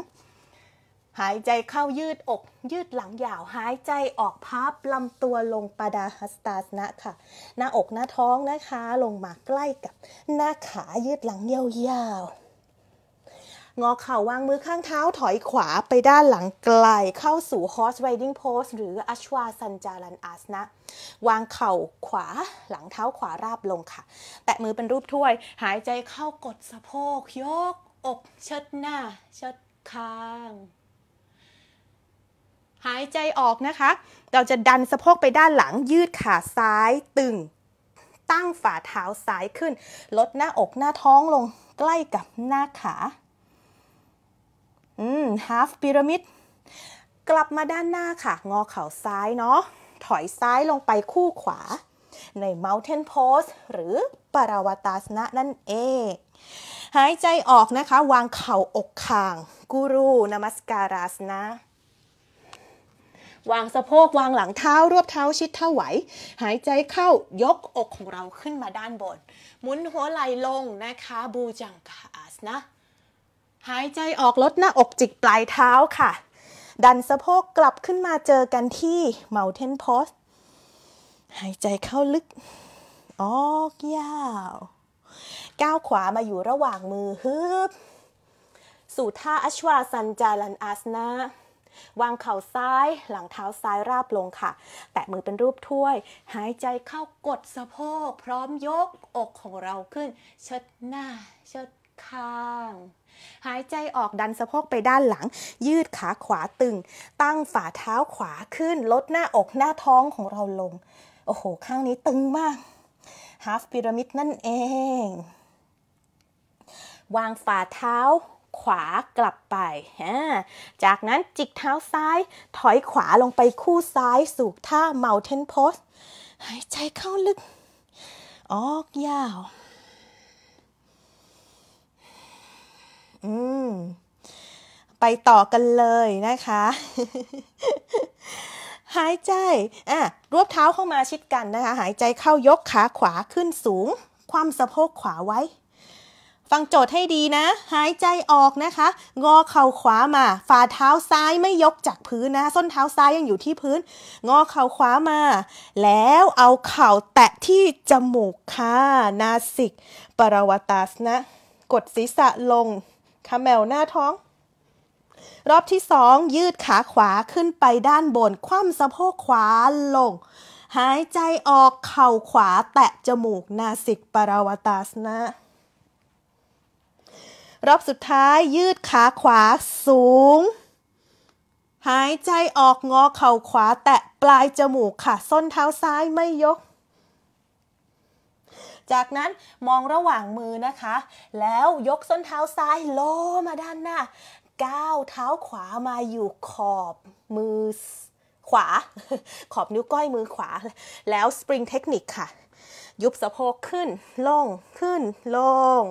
หายใจเข้ายืดอกยืดหลังยาว หายใจออกพับลำตัวลงปาดาฮัสตาสนะค่ะ หน้าอกหน้า ท้องนะคะลงมาใกล้กับหน้าขายืดหลังยาวๆงอเข่าวางมือข้างเท้าถอยขวาไปด้านหลังไกลเข้าสู่ horse riding pose หรืออัชวาสัญจารันอาสนะ วางเข่าขวาหลังเท้าขวาราบลงค่ะ แตะมือเป็นรูปถ้วย หายใจเข้ากดสะโพก ยกอกเชิดหน้าเชิดคาง หายใจออกนะคะ เราจะดันสะโพกไปด้านหลังยืดขาซ้ายตึง ตั้งฝ่าเท้าซ้ายขึ้น ลดหน้าอกหน้าท้องลงใกล้กับหน้าขาอืม half pyramid กลับมาด้านหน้าค่ะ งอเข่าซ้ายเนาะ ถอยซ้ายลงไปคู่ขวา ใน mountain pose หรือ ปราวตาสนะนั่นเอง หายใจออกนะคะ วางเข่าอกคาง กูรูนามัสการาสนะวางสะโพกวางหลังเท้ารวบเท้าชิดเท้าไหว หายใจเข้ายกอกของเราขึ้นมาด้านบนหมุนหัวไหล่ลงนะคะ บูจังกาาสนะหายใจออกลดหน้าอกจิกปลายเท้าค่ะ ดันสะโพกกลับขึ้นมาเจอกันที่ Mountain Pose หายใจเข้าลึกออกยาวก้าวขวามาอยู่ระหว่างมือฮึบสู่ท่าอัชวาสันจารันอาสนะ วางเข่าซ้ายหลังเท้าซ้ายราบลงค่ะ แตะมือเป็นรูปถ้วย หายใจเข้ากดสะโพก พร้อมยกอกของเราขึ้นเชิดหน้าเชิดข้างหายใจออกดันสะโพกไปด้านหลัง ยืดขาขวาตึง ตั้งฝ่าเท้าขวาขึ้น ลดหน้าอกหน้าท้องของเราลง โอ้โหข้างนี้ตึงมาก half pyramid นั่นเอง วางฝ่าเท้าขวากลับไปจากนั้นจิกเท้าซ้าย ถอยขวาลงไปคู่ซ้ายสู่ท่า mountain pose หายใจเข้าลึก ออกยาวอืม ไปต่อกันเลยนะคะ หายใจ อ่ะ รวบเท้าเข้ามาชิดกันนะคะ หายใจเข้ายกขาขวาขึ้นสูง คว่ำสะโพกขวาไว้ ฟังโจทย์ให้ดีนะ หายใจออกนะคะ งอเข่าขวามาฝ่าเท้าซ้ายไม่ยกจากพื้นนะ ส้นเท้าซ้ายยังอยู่ที่พื้น งอเข่าขวามา แล้วเอาเข่าแตะที่จมูกค่ะ นาสิก ปรวตาสนะ กดศีรษะลงขมแมวหน้าท้อง รอบที่สองยืดขาขวาขึ้นไปด้านบน คว่ำสะโพกขวาลง หายใจออกเข่าขวาแตะจมูกนาสิกปราวตาสนะรอบสุดท้ายยืดขาขวาสูง หายใจออกงอเข่าขวาแตะปลายจมูกค่ะ ส้นเท้าซ้ายไม่ยกจากนั้นมองระหว่างมือนะคะ แล้วยกส้นเท้าซ้ายโลมาด้านหน้า ก้าวเท้าขวามาอยู่ขอบมือขวา ขอบนิ้วก้อยมือขวา แล้วสปริงเทคนิคค่ะ ยุบสะโพกขึ้นลงขึ้นลง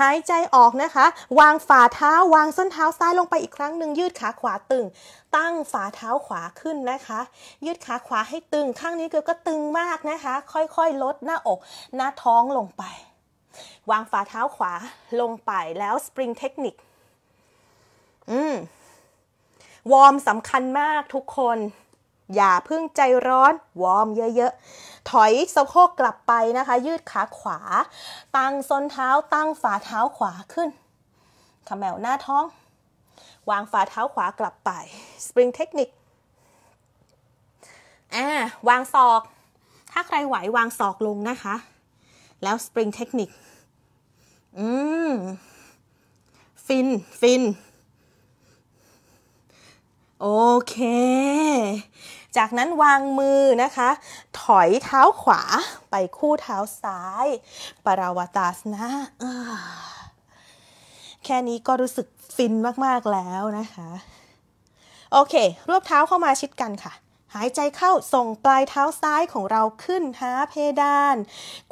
หายใจออกนะคะ วางฝ่าเท้าวางส้นเท้าซ้ายลงไปอีกครั้งหนึ่งยืดขาขวาตึง ตั้งฝ่าเท้าขวาขึ้นนะคะ ยืดขาขวาให้ตึง ข้างนี้คือก็ตึงมากนะคะ ค่อยๆลดหน้าอก หน้าท้องลงไป วางฝ่าเท้าขวาลงไปแล้วสปริงเทคนิค อืมวอร์มสำคัญมากทุกคน อย่าพึ่งใจร้อน วอร์มเยอะถอยสะโพกกลับไปนะคะ ยืดขาขวา ตั้งส้นเท้าตั้งฝ่าเท้าขวาขึ้นขมแมวหน้าท้อง วางฝ่าเท้าขวากลับไปสปริงเทคนิคอ่า วางศอก ถ้าใครไหว วางศอกลงนะคะ แล้วสปริงเทคนิคอืม ฟิน ฟิน โอเคจากนั้นวางมือนะคะ ถอยเท้าขวาไปคู่เท้าซ้าย ปราวตาสนะแค่นี้ก็รู้สึกฟินมากๆแล้วนะคะ โอเค รวบเท้าเข้ามาชิดกันค่ะ หายใจเข้าส่งปลายเท้าซ้ายของเราขึ้นหาเพดาน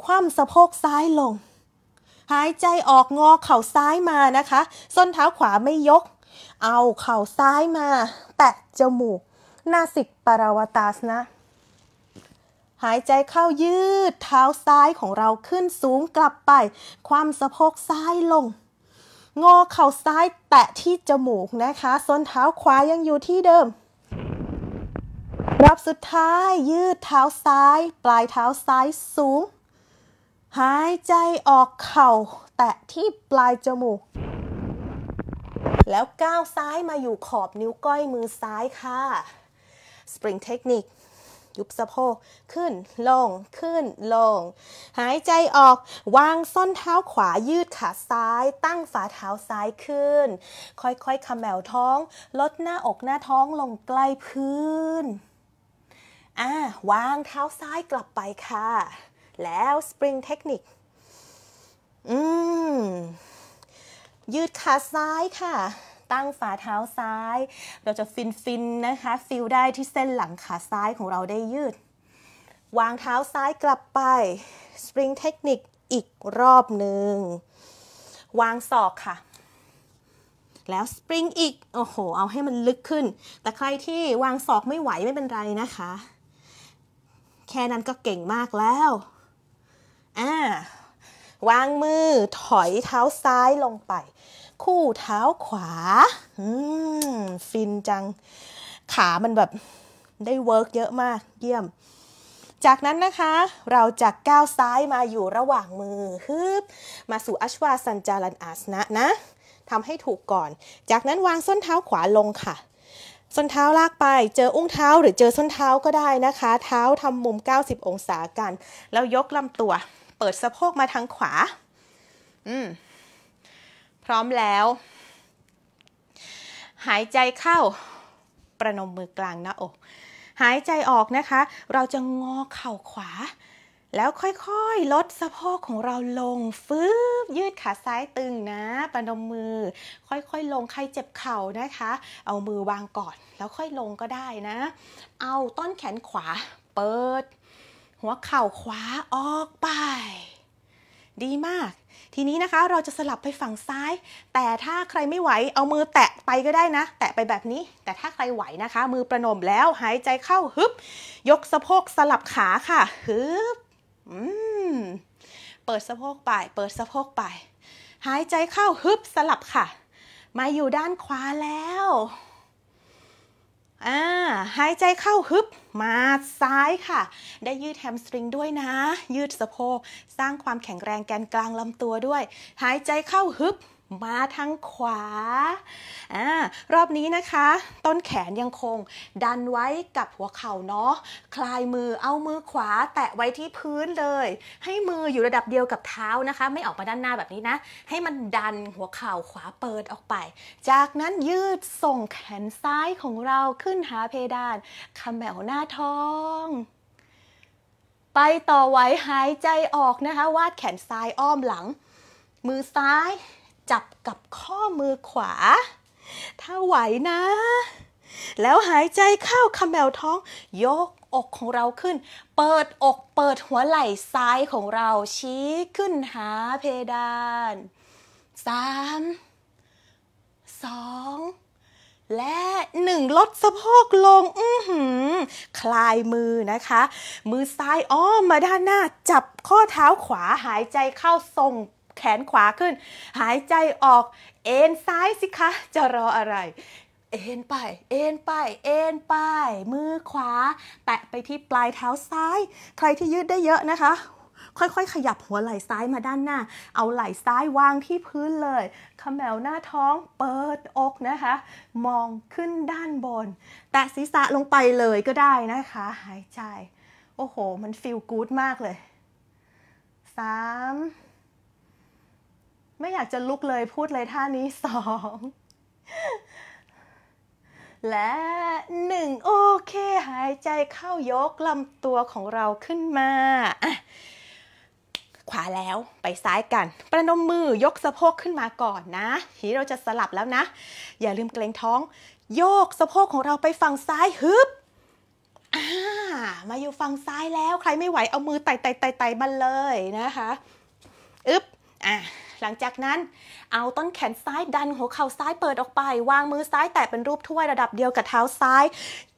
คว่ำสะโพกซ้ายลง หายใจออกงอเข่าซ้ายมานะคะ ส้นเท้าขวาไม่ยก เอาเข่าซ้ายมา แตะจมูกนาสิกปาราวตาสนะ หายใจเข้ายืดเท้าซ้ายของเราขึ้นสูงกลับไป ความสะโพกซ้ายลงงอเข่าซ้ายแตะที่จมูกนะคะ ส้นเท้าขวายังอยู่ที่เดิมรับสุดท้ายยืดเท้าซ้าย ปลายเท้าซ้ายสูง หายใจออกเข่าแตะที่ปลายจมูก แล้วก้าวซ้ายมาอยู่ขอบนิ้วก้อยมือซ้ายค่ะสปริงเทคนิคยุบสะโพก ขึ้น ลง ขึ้น ลง หายใจออก วางส้นเท้าขวา ยืดขาซ้าย ตั้งฝ่าเท้าซ้ายขึ้น ค่อยๆขมแมวท้อง ลดหน้าอกหน้าท้องลงใกล้พื้น อ่า วางเท้าซ้ายกลับไปค่ะ แล้วสปริงเทคนิคอืมยืดขาซ้ายค่ะตั้งฝ่าเท้าซ้าย เราจะฟินฟินนะคะ ฟิลได้ที่เส้นหลังขาซ้ายของเราได้ยืด วางเท้าซ้ายกลับไป สปริงเทคนิคอีกรอบหนึ่ง วางศอกค่ะ แล้วสปริงอีก โอ้โห เอาให้มันลึกขึ้น แต่ใครที่วางศอกไม่ไหวไม่เป็นไรนะคะ แค่นั้นก็เก่งมากแล้ว อ่า วางมือถอยเท้าซ้ายลงไปคู่เท้าขวาฟินจังขามันแบบได้เวิร์กเยอะมากเยี่ยม จากนั้นนะคะเราจะก้าวซ้ายมาอยู่ระหว่างมือฮึบมาสู่อัชวาสัญจารันอาสนะนะทำให้ถูกก่อน จากนั้นวางส้นเท้าขวาลงค่ะ ส้นเท้าลากไปเจออุ้งเท้าหรือเจอส้นเท้าก็ได้นะคะ เท้าทำมุม 90 องศากัน แล้วยกลำตัว เปิดสะโพกมาทางขวา อืมพร้อมแล้ว หายใจเข้า ประนมมือกลางหน้าอกหายใจออกนะคะ เราจะงอเข่าขวา แล้วค่อยๆ ลดสะโพกของเราลงฟืบยืดขาซ้ายตึงนะ ประนมมือค่อยๆลงใครเจ็บเข่านะคะ เอามือวางก่อน แล้วค่อยลงก็ได้นะ เอาต้นแขนขวาเปิด หัวเข่าขวาออกไปดีมาก ทีนี้นะคะ เราจะสลับไปฝั่งซ้าย แต่ถ้าใครไม่ไหวเอามือแตะไปก็ได้นะ แตะไปแบบนี้ แต่ถ้าใครไหวนะคะ มือประนมแล้ว หายใจเข้าฮึบ ยกสะโพกสลับขาค่ะฮึบ อืมเปิดสะโพกไป เปิดสะโพกไป หายใจเข้าฮึบสลับค่ะ มาอยู่ด้านขวาแล้วอ่า หายใจเข้าฮึบ มาซ้ายค่ะ ได้ยืดแฮมสตริงด้วยนะ ยืดสะโพก สร้างความแข็งแรงแกนกลางลำตัวด้วย หายใจเข้าฮึบมาทางขวา อ่า รอบนี้นะคะ ต้นแขนยังคงดันไว้กับหัวเข่าเนาะ คลายมือ เอามือขวาแตะไว้ที่พื้นเลย ให้มืออยู่ระดับเดียวกับเท้านะคะ ไม่ออกมาด้านหน้าแบบนี้นะ ให้มันดันหัวเข่าขวาเปิดออกไป จากนั้นยืดส่งแขนซ้ายของเราขึ้นหาเพดานคำแมวหน้าท้อง ไปต่อไหวหายใจออกนะคะ วาดแขนซ้ายอ้อมหลัง มือซ้ายจับกับข้อมือขวา ถ้าไหวนะ แล้วหายใจเข้าขมแมวท้อง ยกอกของเราขึ้น เปิดอกเปิดหัวไหล่ซ้ายของเราชี้ขึ้นหาเพดานสามสองและหนึ่งลดสะโพกลง อือหือคลายมือนะคะ มือซ้ายอ้อมมาด้านหน้า จับข้อเท้าขวาหายใจเข้าส่งแขนขวาขึ้น หายใจออก เอ็นซ้ายสิคะ จะรออะไร เอ็นไป เอ็นไป เอ็นไป มือขวาแตะไปที่ปลายเท้าซ้าย ใครที่ยืดได้เยอะนะคะ ค่อยๆ ขยับหัวไหล่ซ้ายมาด้านหน้า เอาไหล่ซ้ายวางที่พื้นเลยขมแมวหน้าท้อง เปิดอกนะคะ มองขึ้นด้านบน แตะศีรษะลงไปเลยก็ได้นะคะ หายใจ โอ้โห มันฟีลกู๊ดมากเลยสามไม่อยากจะลุกเลยพูดเลยท่านี้สองและหนึ่งโอเค หายใจเข้ายกลำตัวของเราขึ้นมาอะขวาแล้วไปซ้ายกัน ประนมมือยกสะโพกขึ้นมาก่อนนะทีเราจะสลับแล้วนะ อย่าลืมเกรงท้อง โยกสะโพกของเราไปฝั่งซ้ายฮึบมาอยู่ฝั่งซ้ายแล้ว ใครไม่ไหวเอามือไต่ไต่ไต่ไต่มาเลยนะคะ อึบอ่ะหลังจากนั้นเอาต้นแขนซ้ายดัน หัวเข่าซ้ายเปิดออกไป วางมือซ้ายแตะเป็นรูปถ้วยระดับเดียวกับเท้าซ้าย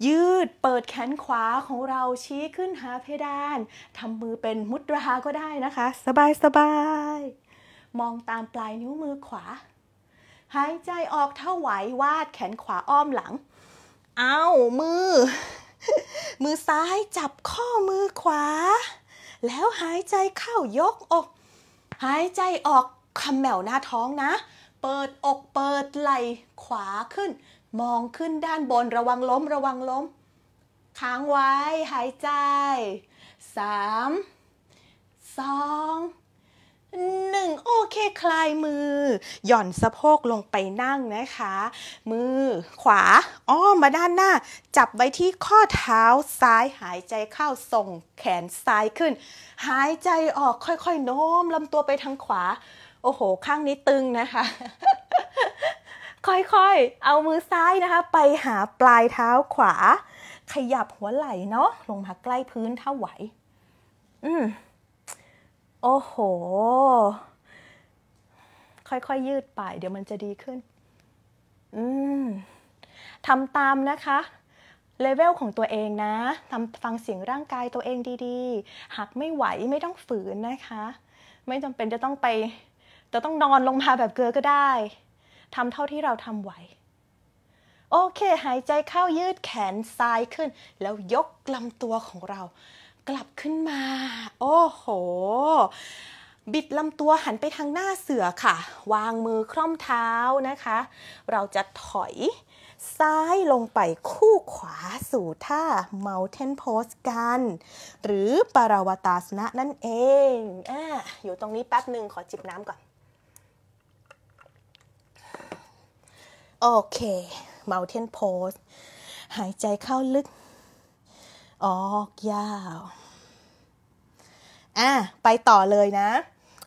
ยืดเปิดแขนขวาของเราชี้ขึ้นหาเพดาน ทำมือเป็นมุดรา ก็ได้นะคะ สบายสบายมองตามปลายนิ้วมือขวา หายใจออกเท่าไหววาดแขนขวาอ้อมหลัง เอามือ มือซ้ายจับข้อมือขวา แล้วหายใจเข้ายกอก หายใจออกคำแมวหน้าท้องนะ เปิดอกเปิดไหล่ ขวาขึ้น มองขึ้นด้านบนระวังล้มระวังล้ม ค้างไว้ หายใจสามสองหนึ่งโอเค คลายมือ หย่อนสะโพกลงไปนั่งนะคะ มือขวา อ้อมมาด้านหน้า จับไว้ที่ข้อเท้าซ้ายหายใจเข้าส่งแขนซ้ายขึ้น หายใจออกค่อยๆ โน้ม ลำตัวไปทางขวาโอ้โห ข้างนี้ตึงนะคะ ค่อยๆ เอามือซ้ายนะคะ ไปหาปลายเท้าขวา ขยับหัวไหล่เนาะ ลงมาใกล้พื้นถ้าไหว อืมโอ้โห ค่อยๆ ยืดไป เดี๋ยวมันจะดีขึ้น อืมทำตามนะคะ เลเวลของตัวเองนะทำฟังเสียงร่างกายตัวเองดีๆ หากไม่ไหวไม่ต้องฝืนนะคะ ไม่จำเป็นจะต้องไปจะต้องนอนลงมาแบบเกลือก็ได้ ทำเท่าที่เราทำไหว โอเค หายใจเข้ายืดแขนซ้ายขึ้น แล้วยกลำตัวของเรากลับขึ้นมา โอ้โห บิดลำตัวหันไปทางหน้าเสือค่ะ วางมือคล่อมเท้านะคะ เราจะถอยซ้ายลงไปคู่ขวาสู่ท่า mountain pose กัน หรือปาราวตาสนะนั่นเอง อ่า อยู่ตรงนี้แป๊บหนึ่งขอจิบน้ำก่อนโอเคเมาเทนโพสหายใจเข้าลึก ออกยาวอ่ะไปต่อเลยนะ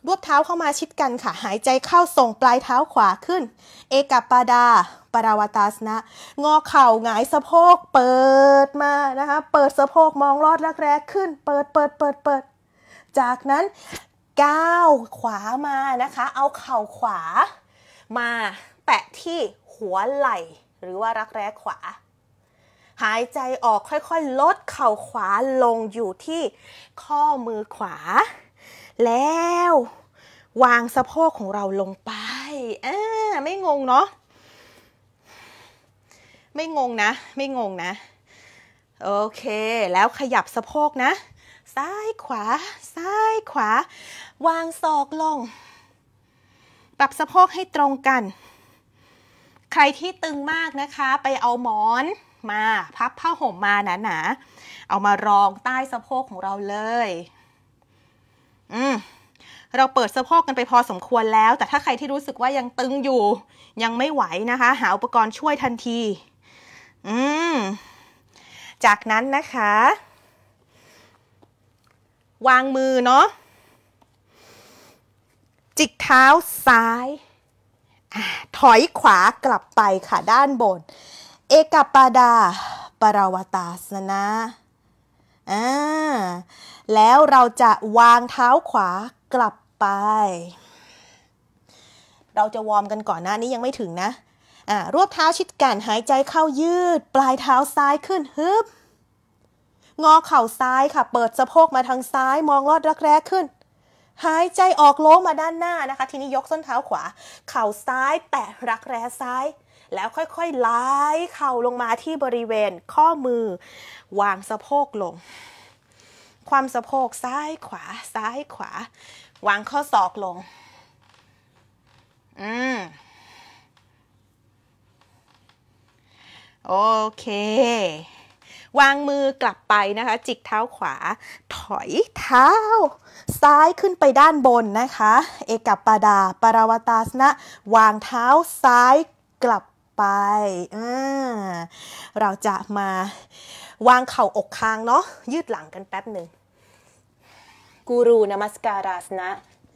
รวบเท้าเข้ามาชิดกันค่ะ หายใจเข้าส่งปลายเท้าขวาขึ้น เอกับปาดาปาราวตาสนะ งอเข่าหงายสะโพกเปิดมานะคะ เปิดสะโพกมองลอดรักแร้ขึ้น เปิดเปิดเปิดเปิดจากนั้นก้าวขวามานะคะ เอาเข่าขวามาแปะที่หัวไหล่ หรือว่ารักแร้ขวา หายใจออกค่อยๆ ลดเข่าขวาลงอยู่ที่ ข้อมือขวา แล้ว วางสะโพกของเราลงไปอ่าไม่งงเนาะไม่งงนะ ไม่งงนะ โอเค แล้วขยับสะโพกนะซ้ายขวา ซ้ายขวา วางศอกลงปรับสะโพกให้ตรงกันใครที่ตึงมากนะคะ ไปเอาหมอนมา พับผ้าห่มมาหนาๆเอามารองใต้สะโพกของเราเลยอืมเราเปิดสะโพกกันไปพอสมควรแล้ว แต่ถ้าใครที่รู้สึกว่ายังตึงอยู่ ยังไม่ไหวนะคะ หาอุปกรณ์ช่วยทันที อืมจากนั้นนะคะ วางมือเนาะจิกเท้าซ้ายถอยขวากลับไปค่ะ ด้านบนเอกปาดา ปราวตาสนะอ่าแล้วเราจะวางเท้าขวากลับไป เราจะวอร์มกันก่อนหน้านี้ยังไม่ถึงนะอ่ารวบเท้าชิดกันหายใจเข้ายืด ปลายเท้าซ้ายขึ้นฮึบ งอเข่าซ้ายค่ะ เปิดสะโพกมาทางซ้ายมองลอดรักแร้ขึ้นหายใจออกโล้มาด้านหน้านะคะ ทีนี้ยกส้นเท้าขวา เข่าซ้ายแตะรักแร้ซ้าย แล้วค่อยๆไล่เข่าลงมาที่บริเวณ ข้อมือ วางสะโพกลง ความสะโพกซ้ายขวาซ้ายขวา วางข้อศอกลงอืมโอเควางมือกลับไปนะคะ จิกเท้าขวา ถอยเท้า ซ้ายขึ้นไปด้านบนนะคะ เอกับปาดาปาราวตาสนะ วางเท้าซ้ายกลับไปเราจะมาวางเข่าอกค้างเนาะยืดหลังกันแป๊บหนึ่งกูรูนามัสการาสนะ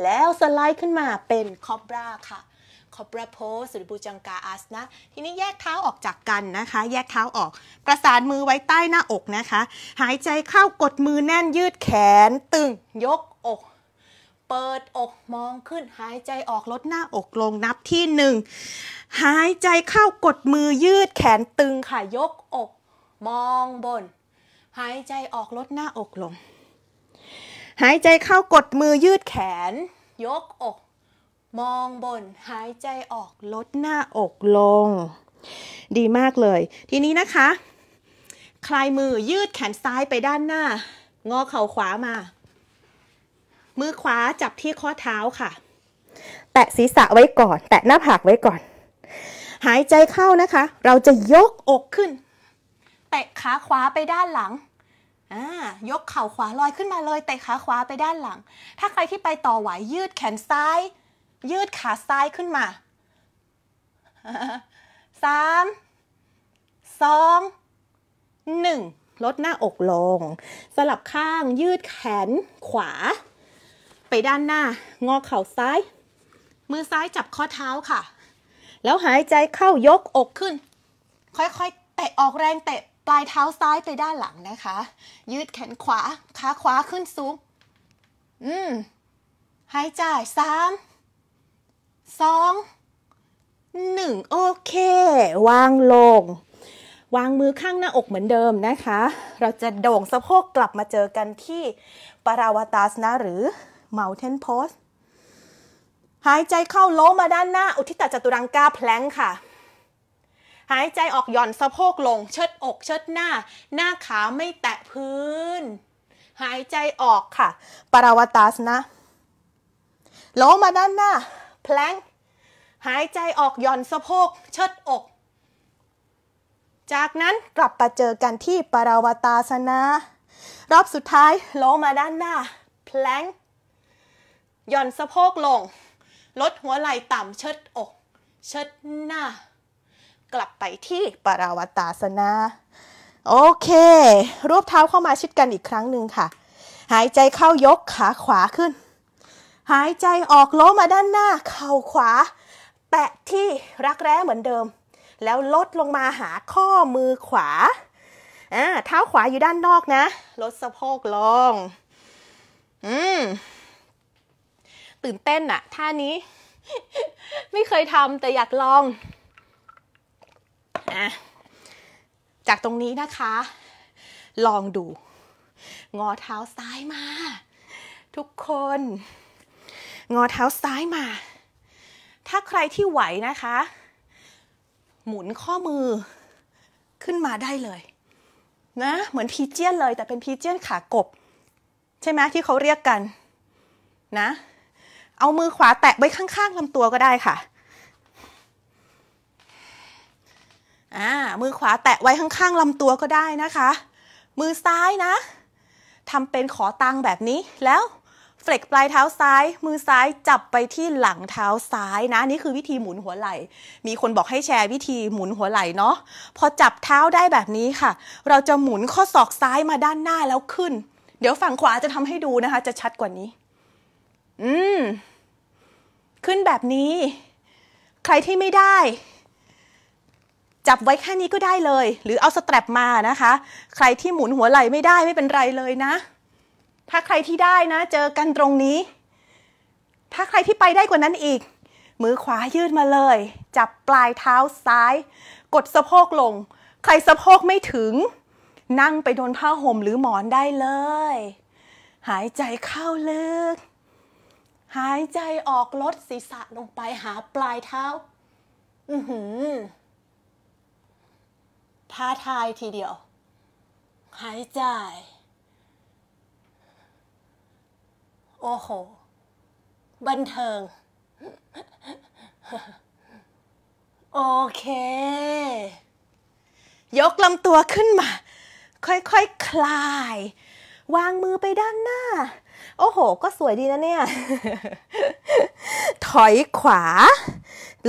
แล้วสไลด์ขึ้นมาเป็นคอบราค่ะคอปราโพสหรือบูจังกาอัสนะทีนี้แยกเท้าออกจากกันนะคะ แยกเท้าออก ประสานมือไว้ใต้หน้าอกนะคะ หายใจเข้ากดมือแน่นยืดแขนตึง ยกอก เปิดอกมองขึ้น หายใจออกลดหน้าอกลงนับที่หนึ่งหายใจเข้ากดมือยืดแขนตึงค่ะ ยกอก มองบน หายใจออกลดหน้าอกลง หายใจเข้ากดมือยืดแขน ยกอกมองบนหายใจออกลดหน้าอกลง ดีมากเลย ทีนี้นะคะ คลายมือยืดแขนซ้ายไปด้านหน้า งอเข่าขวามา มือขวาจับที่ข้อเท้าค่ะ แตะศีรษะไว้ก่อน แตะหน้าผากไว้ก่อน หายใจเข้านะคะ เราจะยกอกขึ้นแตะขาขวาไปด้านหลังยกเข่าขวาลอยขึ้นมาเลยแตะขาขวาไปด้านหลัง ถ้าใครที่ไปต่อไหวยืดแขนซ้ายยืดขาซ้ายขึ้นมา สาม สอง หนึ่ง ลดหน้าอกลง สลับข้างยืดแขนขวา ไปด้านหน้า งอเข่าซ้าย มือซ้ายจับข้อเท้าค่ะ แล้วหายใจเข้ายกอกขึ้น ค่อยๆเตะออกแรงเตะปลายเท้าซ้ายไปด้านหลังนะคะ ยืดแขนขวา ขาขวาขึ้นสูง อืม หายใจสามสองหนึ่งโอเค วางลง วางมือข้างหน้าอกเหมือนเดิมนะคะ เราจะโด่งสะโพกกลับมาเจอกันที่ปาราวตาสนะหรือ mountain pose หายใจเข้าโล้มาด้านหน้า อุทิตจัตุรังกาแพลงค่ะ หายใจออกหย่อนสะโพกลง เชิดอกเชิดหน้า หน้าขาไม่แตะพื้น หายใจออกค่ะปาราวตาสนะโล้มาด้านหน้าแพลงหายใจออกหย่อนสะโพก เชิดอก จากนั้นกลับมาเจอกันที่ปราวตาสนะรอบสุดท้ายลมมาด้านหน้าแพลงหย่อนสะโพกลง ลดหัวไหล่ต่ำเชิดอกเชิดหน้า กลับไปที่ปราวตาสนะโอเครวบเท้าเข้ามาชิดกันอีกครั้งหนึ่งค่ะ หายใจเข้ายกขาขวาขึ้นหายใจออกล้มาด้านหน้า เข่าขวา แตะที่รักแร้เหมือนเดิม แล้วลดลงมาหาข้อมือขวาอ่าเท้าขวาอยู่ด้านนอกนะ ลดสะโพกลงอืมตื่นเต้นอะท่านี้ ไม่เคยทำแต่อยากลองอ่ะจากตรงนี้นะคะ ลองดู งอเท้าซ้ายมา ทุกคนงอเท้าซ้ายมา ถ้าใครที่ไหวนะคะ หมุนข้อมือขึ้นมาได้เลย นะ เหมือนพีเจียนเลย แต่เป็นพีเจียนขากบ ใช่ไหมที่เขาเรียกกันนะ เอามือขวาแตะไว้ข้าง ๆลำตัวก็ได้ค่ะอ่ามือขวาแตะไว้ข้าง ๆลำตัวก็ได้นะคะ มือซ้ายนะทำเป็นขอตังแบบนี้แล้วเฟล็กปลายเท้าซ้ายมือซ้ายจับไปที่หลังเท้าซ้าย นะนี่คือวิธีหมุนหัวไหล่มีคนบอกให้แชร์วิธีหมุนหัวไหล่เนาะพอจับเท้าได้แบบนี้ค่ะ เราจะหมุนข้อศอกซ้ายมาด้านหน้าแล้วขึ้น เดี๋ยวฝั่งขวาจะทำให้ดูนะคะ จะชัดกว่านี้ อืมขึ้นแบบนี้ ใครที่ไม่ได้ จับไว้แค่นี้ก็ได้เลย หรือเอาสแตรปมานะคะ ใครที่หมุนหัวไหล่ไม่ได้ไม่เป็นไรเลยนะถ้าใครที่ได้นะ เจอกันตรงนี้ ถ้าใครที่ไปได้กว่านั้นอีก มือขวายืดมาเลย จับปลายเท้าซ้าย กดสะโพกลง ใครสะโพกไม่ถึง นั่งไปโดนผ้าห่มหรือหมอนได้เลย หายใจเข้าลึก หายใจออกลดศีรษะลงไปหาปลายเท้า อือหือท้าทายทีเดียว หายใจโอ้โห บันเทิง โอเค ยกลำตัวขึ้นมา ค่อยๆคคลาย วางมือไปด้านหน้า โอ้โห ก็สวยดีนะเนี่ย ถอยขวา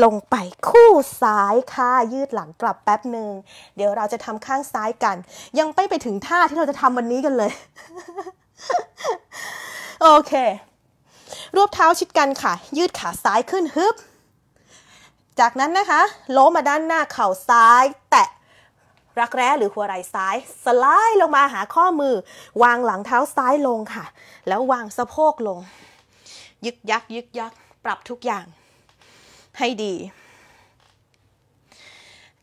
ลงไปคู่ซ้ายค่ะ ยืดหลังกลับแป๊บหนึ่ง เดี๋ยวเราจะทำข้างซ้ายกัน ยังไม่ไปถึงท่าที่เราจะทำวันนี้กันเลยโอเค รวบเท้าชิดกันค่ะ ยืดขาซ้ายขึ้นฮึบ จากนั้นนะคะ โล้มมาด้านหน้า เข่าซ้าย แตะ รักแร้หรือหัวไหล่ซ้าย สไลด์ ลงมาหาข้อมือ วางหลังเท้าซ้ายลงค่ะ แล้ววางสะโพกลง ยึกยักยึกยักปรับทุกอย่าง ให้ดี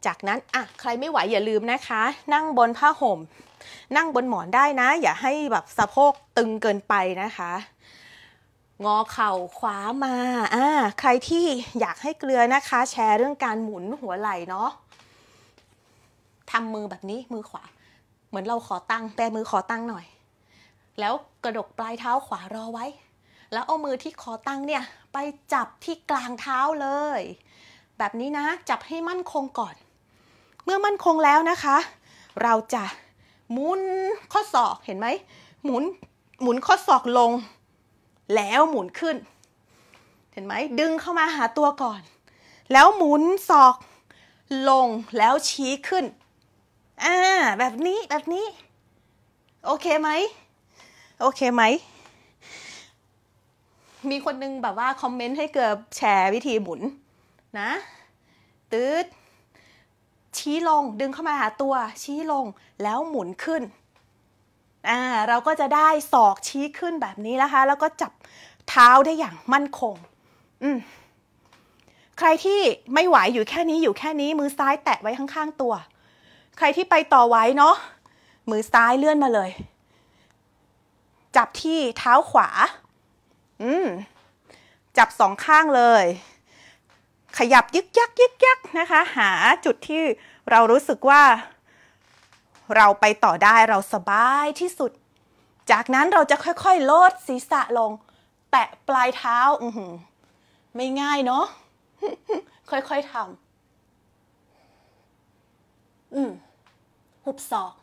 จากนั้นอ่ะใครไม่ไหวอย่าลืมนะคะ นั่งบนผ้าห่มนั่งบนหมอนได้นะ อย่าให้แบบสะโพกตึงเกินไปนะคะ งอเข่าขวามาอ่าใครที่อยากให้เกลือนะคะ แชร์เรื่องการหมุนหัวไหล่เนาะทำมือแบบนี้มือขวา เหมือนเราขอตั้ง แต่มือขอตั้งหน่อย แล้วกระดกปลายเท้าขวารอไว้ แล้วเอามือที่ขอตั้งเนี่ย ไปจับที่กลางเท้าเลย แบบนี้นะ จับให้มั่นคงก่อน เมื่อมั่นคงแล้วนะคะ เราจะหมุนข้อศอกเห็นไหมหมุนหมุนข้อศอกลง แล้วหมุนขึ้น เห็นไหม ดึงเข้ามาหาตัวก่อน แล้วหมุนศอกลงแล้วชี้ขึ้นอ่าแบบนี้แบบนี้ โอเคไหม โอเคไหม มีคนนึงแบบว่าคอมเมนต์ให้เกือบแชร์วิธีหมุนนะตืดชี้ลงดึงเข้ามาหาตัว ชี้ลงแล้วหมุนขึ้น อ่า เราก็จะได้ศอกชี้ขึ้นแบบนี้นะคะแล้วก็จับเท้าได้อย่างมั่นคง อืมใครที่ไม่ไหวอยู่แค่นี้อยู่แค่นี้ มือซ้ายแตะไว้ข้างๆตัว ใครที่ไปต่อไว้ เนาะมือซ้ายเลื่อนมาเลย จับที่เท้าขวา อืมจับสองข้างเลยขยับยึกยักยึกยักนะคะ หาจุดที่เรารู้สึกว่าเราไปต่อได้เราสบายที่สุด จากนั้นเราจะค่อยๆลดศีรษะลง แตะปลายเท้าอือหือไม่ง่ายเนาะค่อยๆทำอืมหุบศอก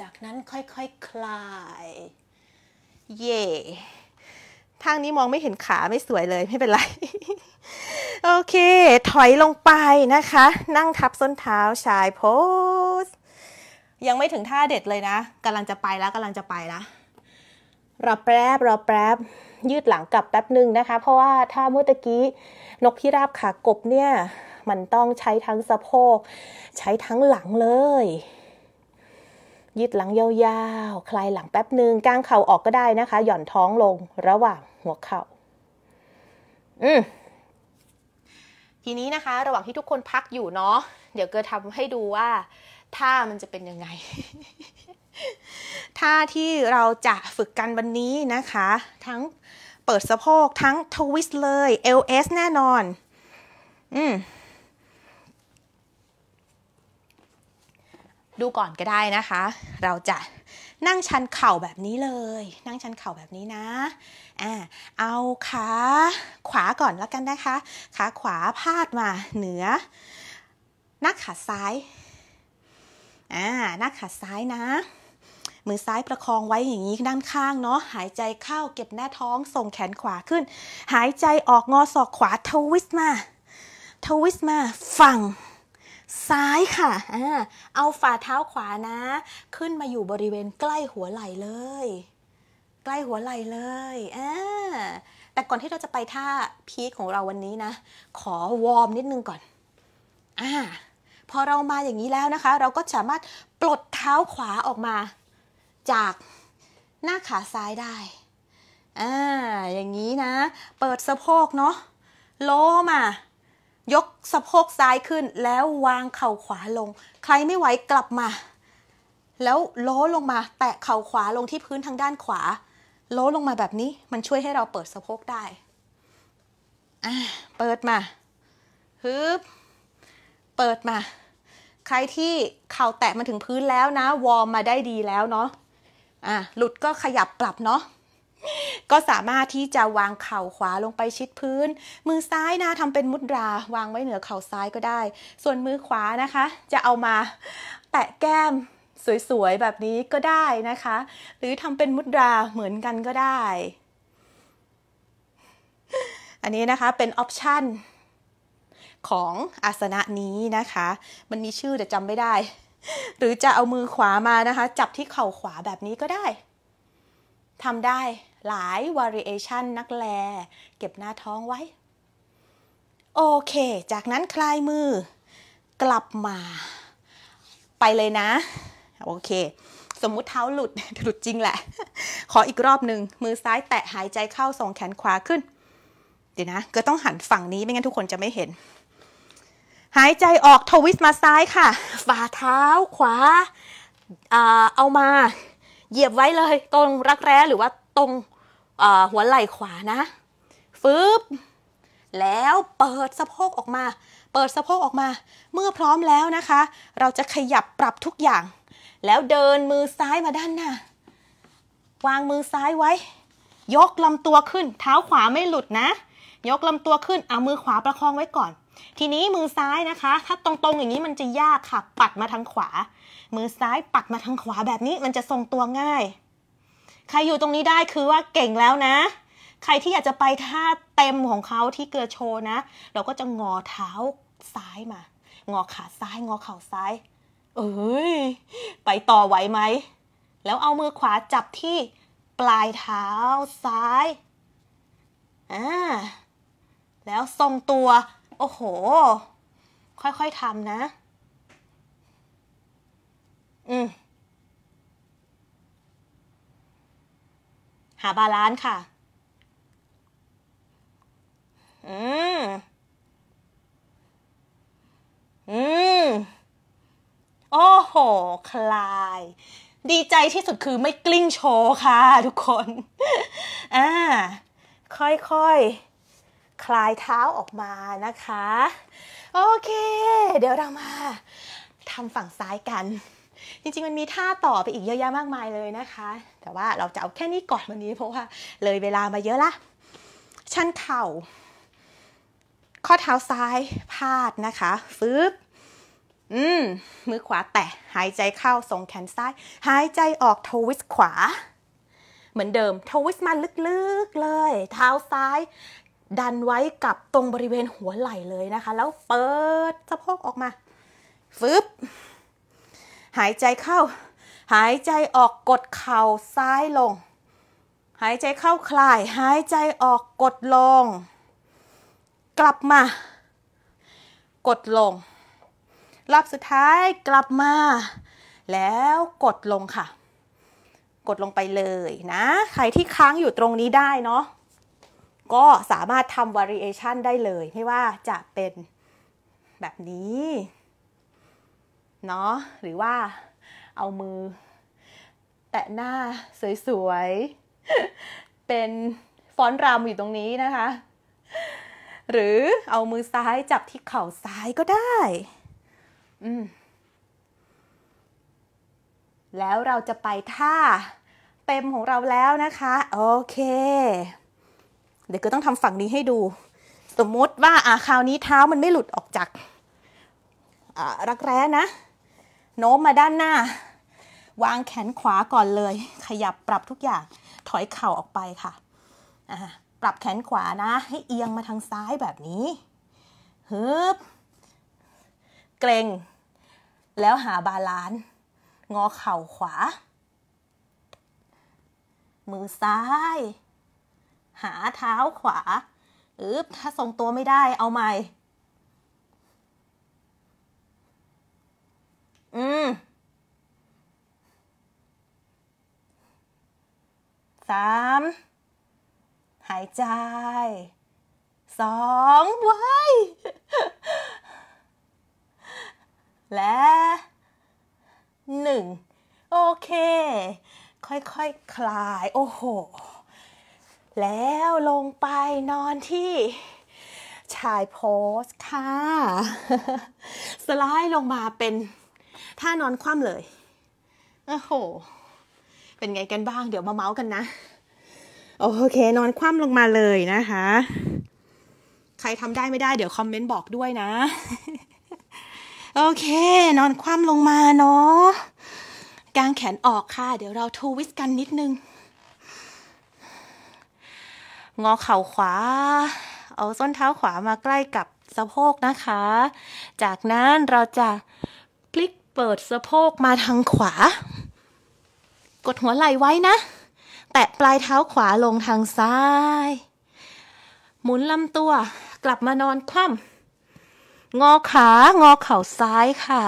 จากนั้นค่อยๆคคลาย เย่ yeah. ทางนี้มองไม่เห็นขาไม่สวยเลย ไม่เป็นไร โอเค ถอยลงไปนะคะ นั่งทับส้นเท้าชายโพส ยังไม่ถึงท่าเด็ดเลยนะกำลังจะไปแล้วกำลังจะไปละรอแป๊บรอแป๊บยืดหลังกลับแป๊บหนึ่งนะคะ เพราะว่าถ้าเมื่อตะกี้นกพิราบขากบเนี่ย มันต้องใช้ทั้งสะโพก ใช้ทั้งหลังเลยยืดหลังยาวๆ คลายหลังแป๊บหนึ่งก้างเข่าออกก็ได้นะคะ หย่อนท้องลงระหว่างหัวเขา่า อืมทีนี้นะคะ ระหว่างที่ทุกคนพักอยู่เนาะ เดี๋ยวเกิดทำให้ดูว่าท่ามันจะเป็นยังไง ท่าที่เราจะฝึกกันวันนี้นะคะ ทั้งเปิดสะโพก ทั้งทวิสลยเลย LS แน่นอน อืมดูก่อนก็ได้นะคะ เราจะนั่งชันเข่าแบบนี้เลย นั่งชันเข่าแบบนี้นะ อ่า เอาขาขวาก่อนแล้วกันนะคะ ขาขวาพาดมาเหนือหน้าขาซ้าย อ่า หน้าขาซ้ายนะ มือซ้ายประคองไว้อย่างนี้ด้านข้างเนาะ หายใจเข้าเก็บหน้าท้องส่งแขนขวาขึ้น หายใจออกงอศอกขวาทวิสต์มา ทวิสต์มาฝั่งซ้ายค่ะเอาฝ่าเท้าขวานะ ขึ้นมาอยู่บริเวณใกล้หัวไหล่เลย ใกล้หัวไหล่เลยอแต่ก่อนที่เราจะไปท่าพีคของเราวันนี้นะ ขอวอร์มนิดนึงก่อน อ่า พอเรามาอย่างนี้แล้วนะคะ เราก็สามารถปลดเท้าขวาออกมา จากหน้าขาซ้ายได้อ่าอย่างนี้นะ เปิดสะโพกเนาะ โลมายกสะโพกซ้ายขึ้นแล้ววางเข่าขวาลง ใครไม่ไหวกลับมา แล้วโล้ลงมาแตะเข่าขวาลงที่พื้นทางด้านขวา โล้ลงมาแบบนี้มันช่วยให้เราเปิดสะโพกได้ เปิดมาฮึบเปิดมา ใครที่ เข่าแตะมาถึงพื้นแล้วนะ วอร์มมาได้ดีแล้วเนาะอ่ะหลุดก็ขยับกลับเนาะก็สามารถที่จะวางเข่าขวาลงไปชิดพื้น มือซ้ายนะทำเป็นมุดราวางไว้เหนือเข่าซ้ายก็ได้ ส่วนมือขวานะคะ จะเอามาแตะแก้มสวยๆแบบนี้ก็ได้นะคะ หรือทำเป็นมุดรา เหมือนกันก็ได้ อันนี้นะคะเป็นออปชันของอาสนะนี้นะคะมันมีชื่อแต่จำไม่ได้ หรือจะเอามือขวามานะคะ จับที่เข่าขวาแบบนี้ก็ได้ ทำได้หลาย variation นักแลเก็บหน้าท้องไว้ โอเค จากนั้น คลายมือ กลับมา ไปเลยนะ โอเค สมมุติเท้าหลุดหลุดจริงแหละ ขออีกรอบหนึ่งมือซ้ายแตะหายใจเข้าส่งแขนขวาขึ้น เดี๋ยวนะ ก็ต้องหันฝั่งนี้ไม่งั้นทุกคนจะไม่เห็น หายใจออกทวิสต์มาซ้ายค่ะ ฝ่าเท้าขวา เอามา เหยียบไว้เลยตรงรักแร้หรือว่าตรงหัวไหล่ขวานะฟืบแล้วเปิดสะโพกออกมา เปิดสะโพกออกมา เมื่อพร้อมแล้วนะคะ เราจะขยับปรับทุกอย่าง แล้วเดินมือซ้ายมาด้านหน้า วางมือซ้ายไว้ ยกลำตัวขึ้น เท้าขวาไม่หลุดนะ ยกลำตัวขึ้นเอามือขวาประคองไว้ก่อน ทีนี้มือซ้ายนะคะ ถ้าตรงๆอย่างนี้มันจะยากค่ะ ปัดมาทางขวา มือซ้ายปัดมาทางขวาแบบนี้มันจะทรงตัวง่ายใครอยู่ตรงนี้ได้คือว่าเก่งแล้วนะ ใครที่อยากจะไปท่าเต็มของเขาที่เกลือโชว์นะ เราก็จะงอเท้าซ้ายมางอขาซ้ายงอเข่าซ้ายเอ้ยไปต่อไหวไหมแล้วเอามือขวาจับที่ปลายเท้าซ้ายอ่าแล้วทรงตัว โอ้โห ค่อยๆทำนะ อืมหาบาลานซ์ค่ะอืมอืมโอ้โห คลาย ดีใจที่สุดคือไม่กลิ้งโชว์ค่ะทุกคน อ่า ค่อยๆคคลายเท้าออกมานะคะ โอเค เดี๋ยวเรามาทำฝั่งซ้ายกัน จริงๆ มันมีท่าต่อไปอีกเยอะแยะมากมายเลยนะคะแต่ว่า เราจะเอาแค่นี้ก่อนวันนี้เพราะว่า เลยเวลามาเยอะละ ชั้นเข่า ข้อเท้าซ้ายพาดนะคะฟืบอืมมือขวาแตะ หายใจเข้าทรงแขนซ้าย หายใจออกทวิสขวา เหมือนเดิมทวิสมาลึกๆเลย เท้าซ้าย ดันไว้กับตรงบริเวณหัวไหล่เลยนะคะ แล้วเปิดสะโพกออกมาฟืบหายใจเข้าหายใจออกกดเข่าซ้ายลง หายใจเข้าคลาย หายใจออกกดลง กลับมา กดลงรอบสุดท้ายกลับมา แล้วกดลงค่ะ กดลงไปเลยนะ ใครที่ค้างอยู่ตรงนี้ได้เนาะก็สามารถทำ variation ได้เลยไม่ว่าจะเป็น แบบนี้ เนาะหรือว่าเอามือแตะหน้าสวยๆ เป็นฟอนรำอยู่ตรงนี้นะคะ หรือเอามือซ้ายจับที่เข่าซ้ายก็ได้ อืมแล้วเราจะไปท่าเต็มของเราแล้วนะคะ โอเค เดี๋ยวก็ต้องทำฝั่งนี้ให้ดู สมมติว่าอ่าคราวนี้เท้ามันไม่หลุดออกจากรักแร้นะโน้มมาด้านหน้า วางแขนขวาก่อนเลย ขยับปรับทุกอย่างถอยเข่าออกไปค่ะ ปรับแขนขวานะ ให้เอียงมาทางซ้ายแบบนี้ฮึบเกรงแล้วหาบาลานซ์งอเข่าขวา มือซ้าย หาเท้าขวาอึบถ้าทรงตัวไม่ได้เอาใหม่อืมสามหายใจสองไว้ และหนึ่งโอเค ค่อยๆคคลายโอ้โห แล้วลงไปนอนที่ ชายโพสค่ะ สไลด์ลงมาเป็นท่านอนคว่ำเลย โอ้โห เป็นไงกันบ้างเดี๋ยวมาเมาส์กันนะ โอเค นอนคว่ำลงมาเลยนะคะ ใครทำได้ไม่ได้ เดี๋ยวคอมเมนต์บอกด้วยนะ โอเค นอนคว่ำลงมาเนาะ กางแขนออกค่ะ เดี๋ยวเราทูวิสกันนิดนึง งอเข่าขวา เอาส้นเท้าขวามาใกล้กับสะโพกนะคะ จากนั้นเราจะเปิดสะโพกมาทางขวา กดหัวไหล่ไว้นะแตะปลายเท้าขวาลงทางซ้าย หมุนลำตัวกลับมานอนคว่ำงอขางอเข่าซ้ายค่ะ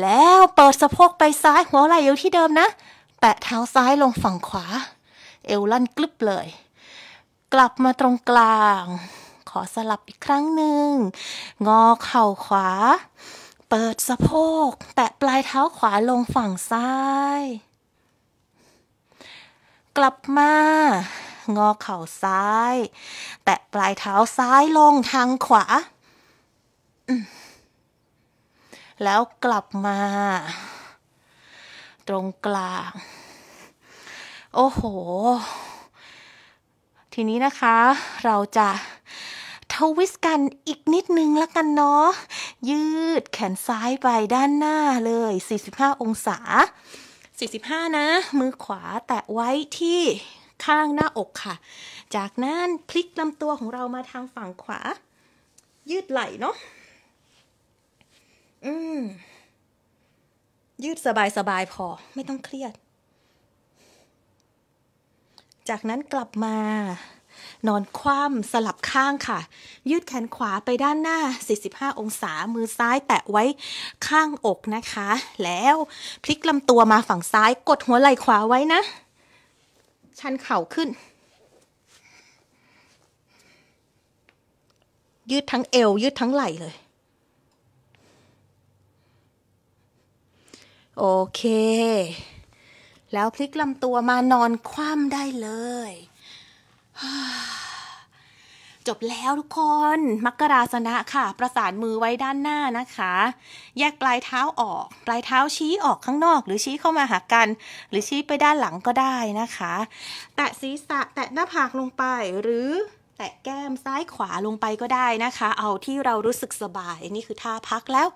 แล้วเปิดสะโพกไปซ้ายหัวไหล่อยู่ที่เดิมนะแตะเท้าซ้ายลงฝั่งขวา เอวลั่นกลึบเลย กลับมาตรงกลาง ขอสลับอีกครั้งหนึ่ง งอเข่าขวาเปิดสะโพกแตะปลายเท้าขวาลงฝั่งซ้าย กลับมา งอเข่าซ้าย แตะปลายเท้าซ้ายลงทางขวา แล้วกลับมา ตรงกลาง โอ้โห ทีนี้นะคะ เราจะทวิสกันอีกนิดนึงแล้วกันเนาะยืดแขนซ้ายไปด้านหน้าเลย 45 องศา 45 นะ มือขวาแตะไว้ที่ข้างหน้าอกค่ะ จากนั้นพลิกลำตัวของเรามาทางฝั่งขวา ยืดไหล่เนาะ อืมยืดสบายๆพอ ไม่ต้องเครียด จากนั้นกลับมานอนคว่ำสลับข้างค่ะ ยืดแขนขวาไปด้านหน้า 45 องศามือซ้ายแตะไว้ข้างอกนะคะ แล้วพลิกลำตัวมาฝั่งซ้ายกดหัวไหล่ขวาไว้นะชันเข่าขึ้น ยืดทั้งเอวยืดทั้งไหล่เลย โอเค แล้วพลิกลำตัวมานอนคว่ำได้เลยจบแล้วทุกคนมักราสนะค่ะ ประสานมือไว้ด้านหน้านะคะ แยกปลายเท้าออก ปลายเท้าชี้ออกข้างนอก หรือชี้เข้ามาหากัน หรือชี้ไปด้านหลังก็ได้นะคะ แตะศีรษะแตะหน้าผากลงไปหรือแตะแก้มซ้ายขวาลงไปก็ได้นะคะ เอาที่เรารู้สึกสบาย นี่คือท่าพักแล้ว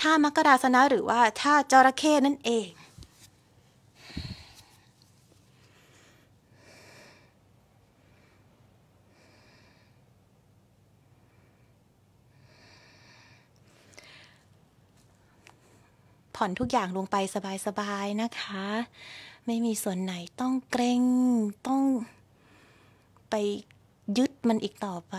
ท่ามักกราสนะหรือว่าท่าจระเข้นั่นเองผ่อนทุกอย่างลงไปสบายๆนะคะ ไม่มีส่วนไหนต้องเกรงต้องไปยึดมันอีกต่อไป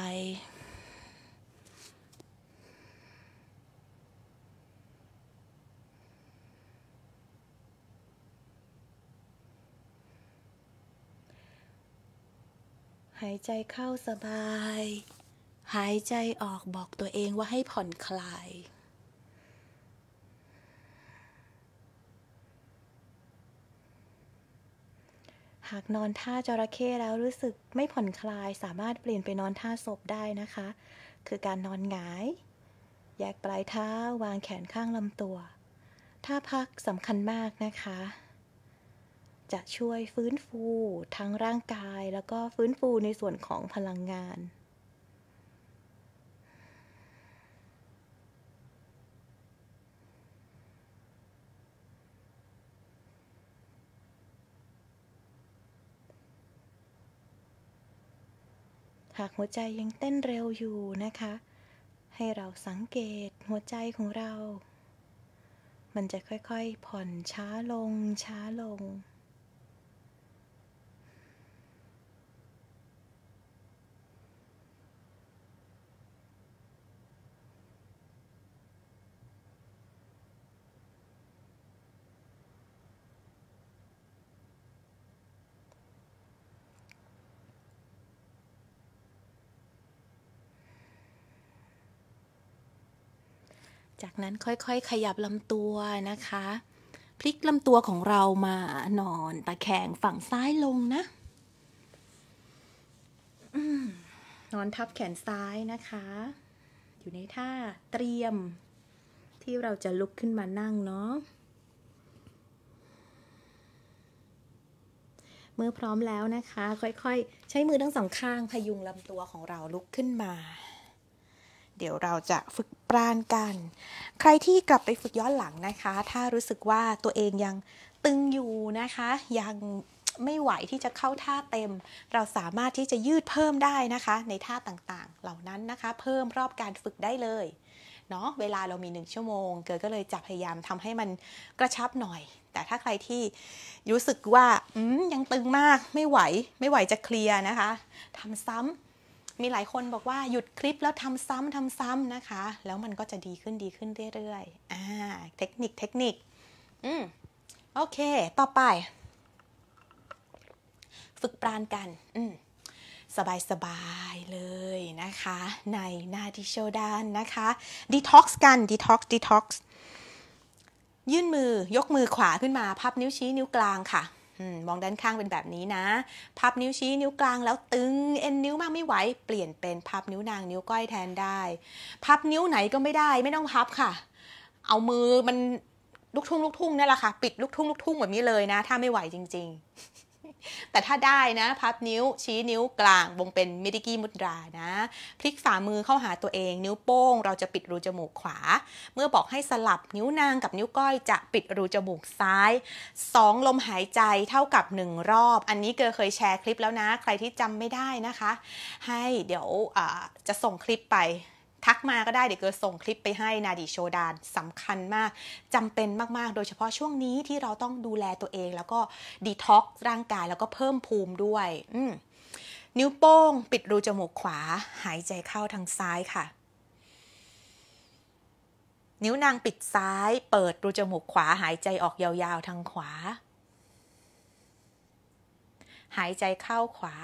หายใจเข้าสบาย หายใจออกบอกตัวเองว่าให้ผ่อนคลายากนอนท่าจระเข้แล้วรู้สึกไม่ผ่อนคลายสามารถเปลี่ยนไปนอนท่าศพได้นะคะ คือการนอนหงาย แยกปลายเท้าวางแขนข้างลำตัว ท่าพักสำคัญมากนะคะ จะช่วยฟื้นฟู ทั้งร่างกาย แล้วก็ฟื้นฟูในส่วนของพลังงานหากหัวใจยังเต้นเร็วอยู่นะคะ ให้เราสังเกตหัวใจของเรา มันจะค่อยๆผ่อนช้าลง ช้าลงากนั้นค่อยๆขยับลำตัวนะคะพลิกลำตัวของเรามานอนตะแคงฝั่งซ้ายลงนะ นอนทับแขนซ้ายนะคะ อยู่ใน ท่า เตรียมที่เราจะลุกขึ้นมานั่ง เนาะเมื่อพร้อมแล้วนะคะ ค่อย ๆ ใช้มือทั้งสองข้างพยุงลำตัวของเราลุกขึ้นมา เดี๋ยวเราจะฝึกกรานกัน ใครที่กลับไปฝึกย้อนหลังนะคะถ้ารู้สึกว่าตัวเองยังตึงอยู่นะคะ ยังไม่ไหวที่จะเข้าท่าเต็ม เราสามารถที่จะยืดเพิ่มได้นะคะ ในท่าต่างๆ เหล่านั้นนะคะ เพิ่มรอบการฝึกได้เลยเนาะเวลาเรามี 1 ชั่วโมงเกิดก็เลยจะพยายามทำให้มันกระชับหน่อย แต่ถ้าใครที่รู้สึกว่ายังตึงมากไม่ไหวไม่ไหวจะเคลียร์นะคะ ทำซ้ำมีหลายคนบอกว่าหยุดคลิปแล้วทำซ้ำทำซ้ำนะคะ แล้วมันก็จะดีขึ้นดีขึ้นเรื่อย ๆ อ่า เทคนิคเทคนิคอืมโอเค ต่อไป ฝึกปราณกัน อืมสบายสบายเลยนะคะ ในนาี่โชดานนะคะ ดีท็อกซ์กัน ดีท็อกซ์ดีท็อกซ์ยื่นมือยกมือขวาขึ้นมา พับนิ้วชี้นิ้วกลางค่ะมองด้านข้างเป็นแบบนี้นะ พับนิ้วชี้นิ้วกลางแล้วตึงเอ็นนิ้วมากไม่ไหวเปลี่ยนเป็น พับนิ้วนางนิ้วก้อยแทนได้ พับนิ้วไหนก็ไม่ได้ ไม่ต้องพับค่ะ เอามือมันลูกทุ่งลูกทุ่งนี่แหละค่ะปิดลูกทุ่งลูกทุ่งแบบนี้เลยนะ ถ้าไม่ไหวจริง ๆแต่ถ้าได้นะ พับนิ้วชี้นิ้วกลาง วงเป็นมิดิกี้มุดรานะ พลิกฝ่ามือเข้าหาตัวเอง นิ้วโป้งเราจะปิดรูจมูกขวา เมื่อบอกให้สลับนิ้วนางกับนิ้วก้อยจะปิดรูจมูกซ้าย 2 ลมหายใจเท่ากับ 1 รอบ อันนี้เกอเคยแชร์คลิปแล้วนะ ใครที่จำไม่ได้นะคะ ให้เดี๋ยวจะส่งคลิปไปทักมาก็ได้เดี๋ยวเกิดส่งคลิปไปให้นาดีโชดานสำคัญมากจำเป็นมากๆโดยเฉพาะช่วงนี้ที่เราต้องดูแลตัวเองแล้วก็ดีท็อกร่างกายแล้วก็เพิ่มภูมิด้วย นิ้วโป้งปิดรูจมูกขวา หายใจเข้าทางซ้ายค่ะ นิ้วนางปิดซ้าย เปิดรูจมูกขวาหายใจออกยาวๆทางขวา หายใจเข้าขวา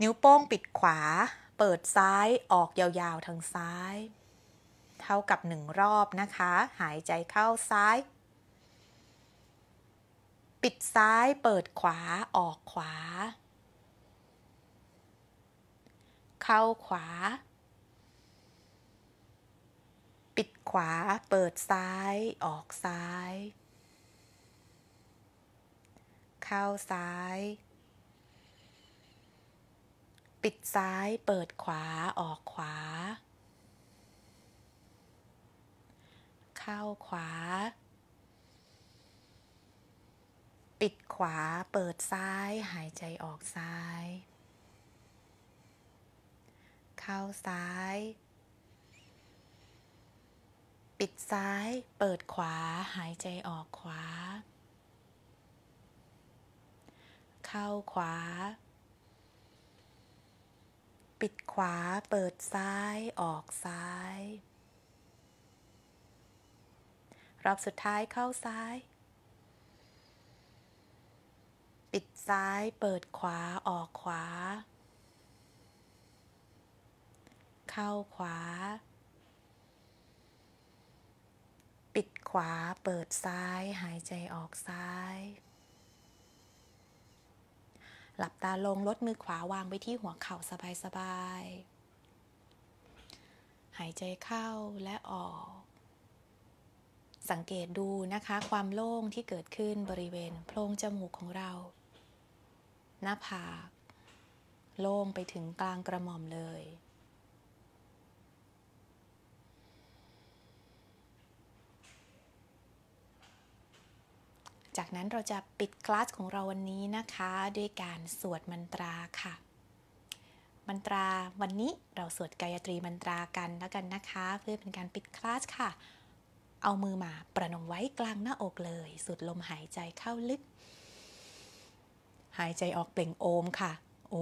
นิ้วโป้งปิดขวา เปิดซ้าย ออกยาวๆทางซ้าย เท่ากับหนึ่งรอบนะคะ หายใจเข้าซ้าย ปิดซ้ายเปิดขวาออกขวา เข้าขวา ปิดขวาเปิดซ้าย ออกซ้าย เข้าซ้ายปิดซ้ายเปิดขวาออกขวา เข้าขวา ปิดขวา เปิดซ้ายหายใจออกซ้าย เข้าซ้าย ปิดซ้าย เปิดขวาหายใจออกขวา เข้าขวาาปิดขวาเปิดซ้ายออกซ้าย รอบสุดท้ายเข้าซ้าย ปิดซ้ายเปิดขวาออกขวา เข้าขวา ปิดขวาเปิดซ้ายหายใจออกซ้ายหลับตาลงลดมือขวาวางไว้ที่หัวเข่าสบายๆหายใจเข้าและออก สังเกตดูนะคะความโล่งที่เกิดขึ้นบริเวณ โพรงจมูกของเรา หน้าผาก โล่งไปถึงกลางกระหม่อมเลยจากนั้นเราจะปิดคลาสของเราวันนี้นะคะ ด้วยการสวดมันตราค่ะมันตราวันนี้เราสวดกายตรีมันตรากันแล้วกันนะคะ เพื่อเป็นการปิดคลาสค่ะ เอามือมาประนมไว้กลางหน้าอกเลยสุดลมหายใจเข้าลึก หายใจออกเปล่งโอมค่ะโอ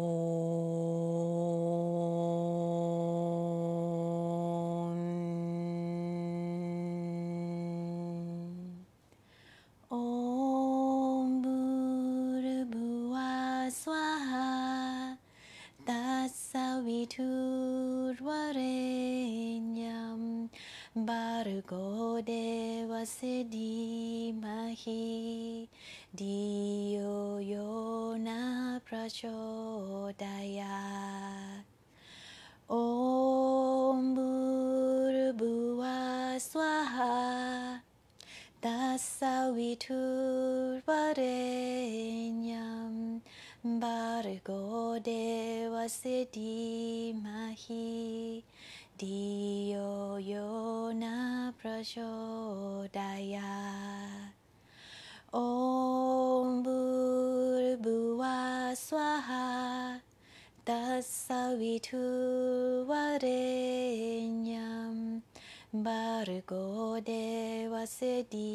Prajodaya Om Bhurubhuva Swaha Dasaviturvarenyam Bargo Deva Mahi, Diyo Yona Prajodaya สดี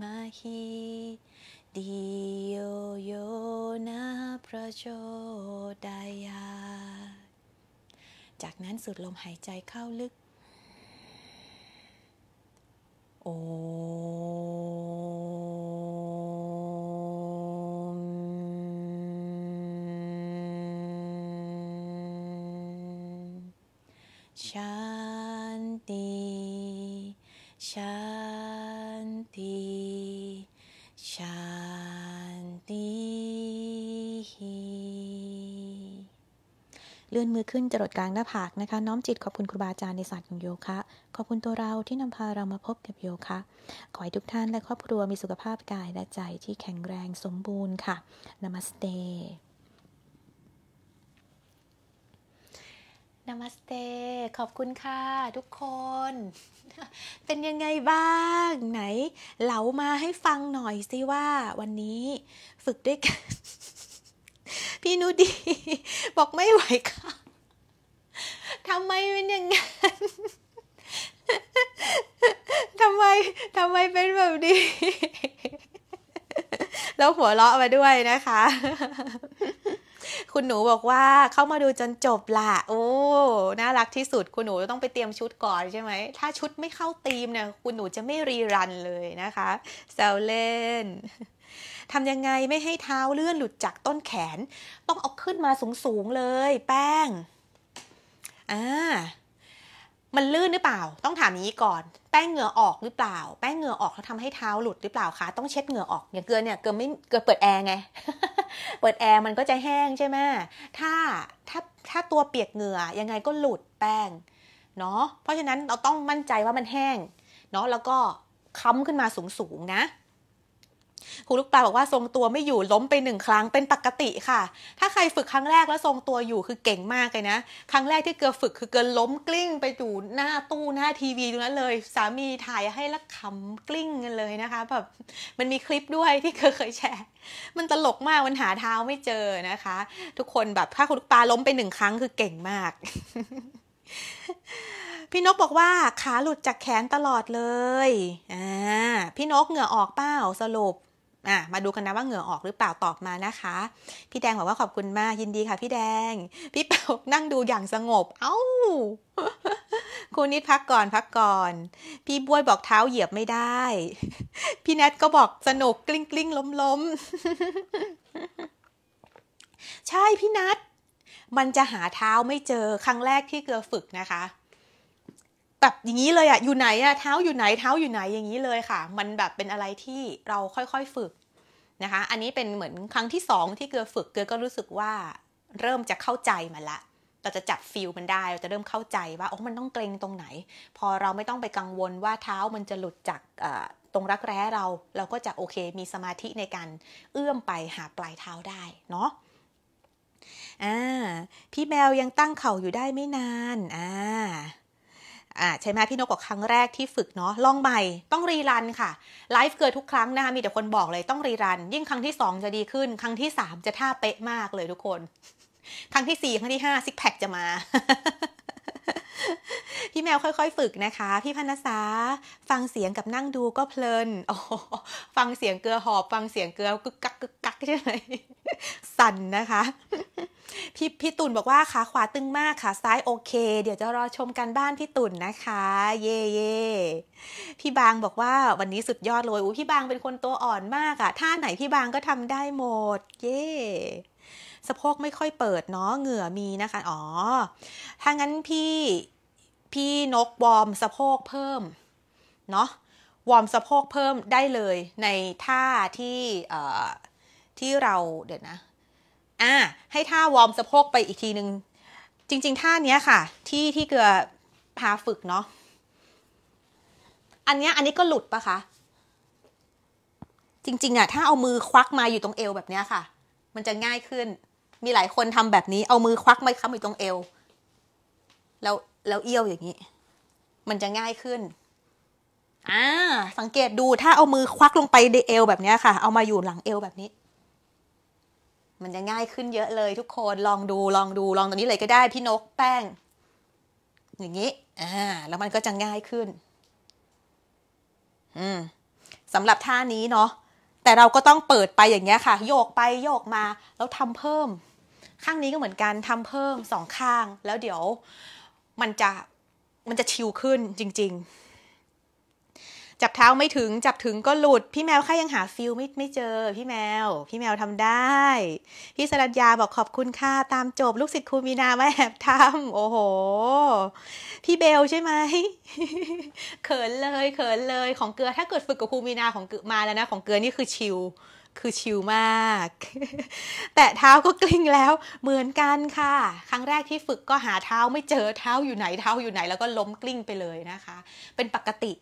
มาฮีดิโยโยนาพระโชดายา จากนั้นสุดลมหายใจเข้าลึก โอขึ้นจรดกลางหน้าผากนะคะ น้อมจิตขอบคุณครูบาอาจารย์ในศาสตร์ของโยคะขอบคุณตัวเราที่นำพาเรามาพบกับโยคะขอให้ทุกท่านและครอบครัวมีสุขภาพกายและใจที่แข็งแรงสมบูรณ์ค่ะ Namaste เตนามาสเตขอบคุณค่ะ ทุกคน เป็นยังไงบ้างไหนเหลามาให้ฟังหน่อยสิว่าวันนี้ฝึกด้วยกันพี่นูดี บอกไม่ไหวค่ะทำไมเป็นอย่างนั้น ทำไมทำไมเป็นแบบนี้ แล้วหัวเราะมาด้วยนะคะ คุณหนูบอกว่าเข้ามาดูจนจบละโอ้ น่ารักที่สุด คุณหนูต้องไปเตรียมชุดก่อนใช่ไหม ถ้าชุดไม่เข้าธีมเนี่ย คุณหนูจะไม่รีรันเลยนะคะแซวเล่นทำยังไงไม่ให้เท้าเลื่อนหลุดจากต้นแขน ต้องเอาขึ้นมาสูงๆเลยแป้งอ่า มันลื่นหรือเปล่า ต้องถามนี้ก่อน แป้งเหงื่อออกหรือเปล่า แป้งเหงื่อออกเขาทำให้เท้าหลุดหรือเปล่าคะ ต้องเช็ดเหงื่อออก อย่างเกลือเนี่ย เกลือไม่ เกลือเปิดแอร์ไง เปิดแอร์มันก็จะแห้งใช่ไหมถ้า ถ้า ถ้าตัวเปียกเหงื่อยังไงก็หลุดแป้ง เนาะ เพราะฉะนั้นเราต้องมั่นใจว่ามันแห้ง เนาะ แล้วก็ค้ำขึ้นมาสูงๆนะครูลูกปลาบอกว่าทรงตัวไม่อยู่ล้มไปหนึ่งครั้ง เป็นปกติค่ะ ถ้าใครฝึกครั้งแรกแล้วทรงตัวอยู่คือเก่งมากเลยนะ ครั้งแรกที่เกือฝึก คือเกินล้มกลิ้ง ไปอยู่หน้าตู้หน้าทีวีตรงนั้นเลย สามีถ่ายให้ละขำกลิ้งกันเลยนะคะแบบมันมีคลิปด้วยที่เกือเคยแชร์มันตลกมากมันหาเท้าไม่เจอนะคะ ทุกคนแบบถ้าครูลูกปลาล้มไปหนึ่งครั้งคือเก่งมาก พี่นกบอกว่า ขาหลุดจากแขนตลอดเลยอ่าพี่นกเหงื่อออกเป้าสรุปอ่ะมาดูกันนะว่าเหงื่อออกหรือเปล่าตอบมานะคะ พี่แดงบอกว่าขอบคุณมากยินดีค่ะพี่แดง พี่เปานั่งดูอย่างสงบ เอา้าคุณนิดพักก่อนพักก่อน พี่บ้วยบอกเท้าเหยียบไม่ได้ พี่แนทก็บอกสนุกกลิ้งกลิ้งล้มล้มใช่พี่นัทมันจะหาเท้าไม่เจอครั้งแรกที่เกลือฝึกนะคะแบบอย่างนี้เลยอะอยู่ไหนอะเท้าอยู่ไหน เท้าอยู่ไหนอย่างนี้เลยค่ะ มันแบบเป็นอะไรที่เราค่อยๆฝึกนะคะ อันนี้เป็นเหมือนครั้งที่สองที่เกลือฝึก เกลือก็รู้สึกว่าเริ่มจะเข้าใจมันละ เราจะจับฟิลมันได้ เราจะเริ่มเข้าใจว่า โอ้ มันต้องเกรงตรงไหน พอเราไม่ต้องไปกังวลว่าเท้ามันจะหลุดจากตรงรักแร้เรา เราก็จะโอเค มีสมาธิในการเอื้อมไปหาปลายเท้าได้เนาะ อ่า พี่แมวยังตั้งเข่าอยู่ได้ไม่นาน อ่าอ่าใช่ไหมพี่นกบอกครั้งแรกที่ฝึกเนาะลองใหม่ต้องรีรัน ค่ะ ไลฟ์เกิดทุกครั้งนะคะมีแต่คนบอกเลยต้องรีรัน ยิ่งครั้งที่ 2 จะดีขึ้น ครั้งที่ 3 จะท่าเป๊ะมากเลยทุกคน ครั้งที่4ครั้งที่5ซิกแพคจะมาพี่แมวค่อยๆฝึกนะคะ พี่พนศาฟังเสียงกับนั่งดูก็เพลินโอ้ฟังเสียงเกลือหอบ ฟังเสียงเกลือกึกกักกึกกักใช่ไหมสั่นนะคะพี่พี่ตุ่นบอกว่าขาขวาตึงมากขาซ้ายโอเค เดี๋ยวจะรอชมกันบ้านพี่ตุ่นนะคะ เย่เย่พี่บางบอกว่า วันนี้ สุดยอดเลยอู้พี่บางเป็นคนตัวอ่อนมากอะท่าไหนพี่บางก็ทำได้หมด เย่สะโพกไม่ค่อยเปิด เนาะเหงื่อมีนะคะ อ๋อถ้างั้นพี่พี่นกวอร์มสะโพกเพิ่ม เนาะวอร์มสะโพกเพิ่มได้เลย ในท่าที่ที่เรา เดี๋ยวนะ่าให้ท่าวอร์มสะโพกไปอีกทีหนึงจริงๆท่าเนี้ยค่ะที่ที่เกลือพาฝึกเนาะอันเนี้ยอันนี้ก็หลุดปะคะจริงๆอะถ้าเอามือควักมาอยู่ตรงเอวแบบเนี้ยค่ะ มันจะง่ายขึ้นมีหลายคนทำแบบนี้เอามือควักมาค้ำอยู่ตรงเอวแล้วแล้วเอี้ยวอย่างนี้ มันจะง่ายขึ้นอ่าสังเกตดูถ้าเอามือควักลงไปในเอวแบบนี้ค่ะเอามาอยู่หลังเอวแบบนี้มันจะง่ายขึ้นเยอะเลยทุกคนลองดูลองดูลองตรงนี้เลยก็ได้ พี่นกแป้ง อย่างนี้ อ่า แล้วมันก็จะง่ายขึ้น อืมสำหรับท่านี้เนาะแต่เราก็ต้องเปิดไปอย่างเงี้ยค่ะโยกไปโยกมา แล้วทำเพิ่ม ข้างนี้ก็เหมือนกันทำเพิ่มสองข้าง แล้วเดี๋ยว มันจะมันจะชิวขึ้นจริง ๆจับเท้าไม่ถึงจับถึงก็หลุด พี่แมวค่ายังหาฟิลไม่ไม่เจอพี่แมว พี่แมวทำได้ พี่สรัญญาบอกขอบคุณค่ะตามจบลูกศิษย์ครูมีนามาแอบทำโอ้โหพี่เบลใช่ไหมเขินเลยเขินเลย ของเกลือ ถ้าเกิดฝึกกับครูมีนาของมาแล้วนะ ของเกลือนี่คือชิลคือชิลมาก แต่เท้าก็กลิ้งแล้ว เหมือนกันค่ะ ครั้งแรกที่ฝึกก็หาเท้าไม่เจอเท้าอยู่ไหนเท้าอยู่ไหนแล้วก็ล้มกลิ้งไปเลยนะคะ เป็นปกติ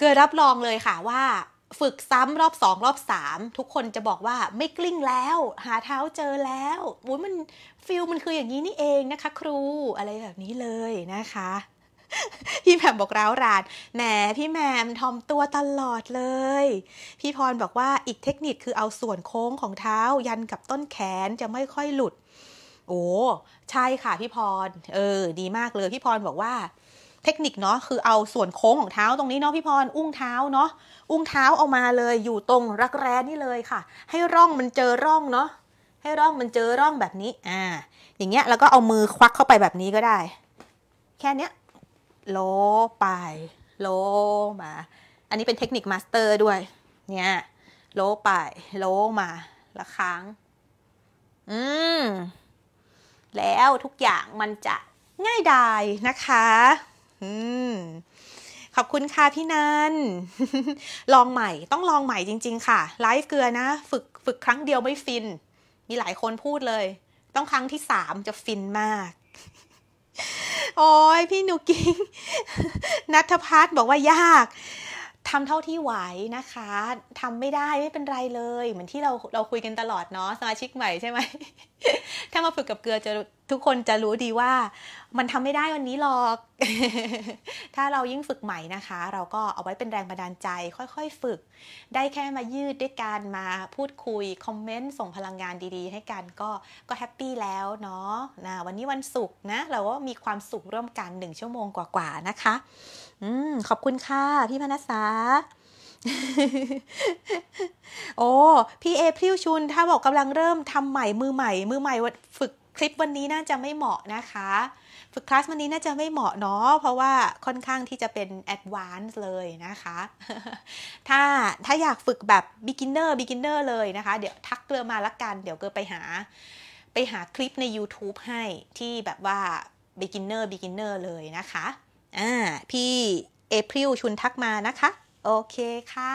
เกิดรับรองเลยค่ะว่า ฝึกซ้ำรอบสองรอบสามทุกคนจะบอกว่าไม่กลิ้งแล้ว หาเท้าเจอแล้วอุ้ยมันฟิลมันคืออย่างนี้นี่เองนะคะครู อะไรแบบนี้เลยนะคะ พี่แหม่มบอกร้าวรานแหมพี่แหม่มทอมตัวตลอดเลย พี่พรบอกว่าอีกเทคนิคคือเอาส่วนโค้งของเท้ายันกับต้นแขนจะไม่ค่อยหลุด โอ้ใช่ค่ะ พี่พร เออ ดีมากเลย พี่พรบอกว่าเทคนิคเนาะคือเอาส่วนโค้งของเท้าตรงนี้เนาะพี่พรอุ้งเท้าเนาะอุ้งเท้าเอามาเลย อยู่ตรงรักแร้นี่เลยค่ะ ให้ร่องมันเจอร่องเนาะให้ร่องมันเจอร่องแบบนี้ อ่า อย่างเงี้ยแล้วก็เอามือควักเข้าไปแบบนี้ก็ได้ แค่เนี้ยโลไป โลมา อันนี้เป็นเทคนิคมาสเตอร์ด้วย เนี่ย โลไป โลมาละครั้งอืมแล้วทุกอย่างมันจะง่ายดายนะคะขอบคุณค่ะพี่นัน ลองใหม่ต้องลองใหม่จริง ๆ ค่ะ ไลฟ์เกลือนะ ฝึกฝึกครั้งเดียวไม่ฟิน มีหลายคนพูดเลย ต้องครั้งที่สามจะฟินมาก โอ้ยพี่นุกิ้งนัทพัฒน์บอกว่ายากทำเท่าที่ไหวนะคะ ทำไม่ได้ไม่เป็นไรเลย เหมือนที่เราเราคุยกันตลอดเนาะสมาชิกใหม่ใช่ไหม ถ้ามาฝึกกับเกลือจะทุกคนจะรู้ดีว่ามันทำไม่ได้วันนี้หรอก ถ้าเรายิ่งฝึกใหม่นะคะ เราก็เอาไว้เป็นแรงบันดาลใจ ค่อยๆ ฝึก ได้แค่มายืดด้วยการมาพูดคุย คอมเมนต์ส่งพลังงานดีๆ ให้กันก็ก็แฮปปี้แล้วเนาะนะวันนี้วันศุกร์นะ เราก็มีความสุขร่วมกันหนึ่งชั่วโมงกว่าๆนะคะอืมขอบคุณค่ะ พี่พนัสสาโอ้พี่เอพริวชุน ถ้าบอกกำลังเริ่มทำใหม่มือใหม่ มือใหม่ ฝึกคลิปวันนี้น่าจะไม่เหมาะนะคะ ฝึกคลาสวันนี้น่าจะไม่เหมาะเนาะเพราะว่าค่อนข้างที่จะเป็นแอดวานซ์เลยนะคะ ถ้าถ้าอยากฝึกแบบเบกิเนอร์เบกิเนอร์เลยนะคะ เดี๋ยวทักเกลือมาละกัน เดี๋ยวเกลือไปหา ไปหาคลิปใน YouTube ให้ที่แบบว่าเบกิเนอร์เบกิเนอร์เลยนะคะอ่าพี่เอพริลชุนทักมานะคะ โอเคค่ะ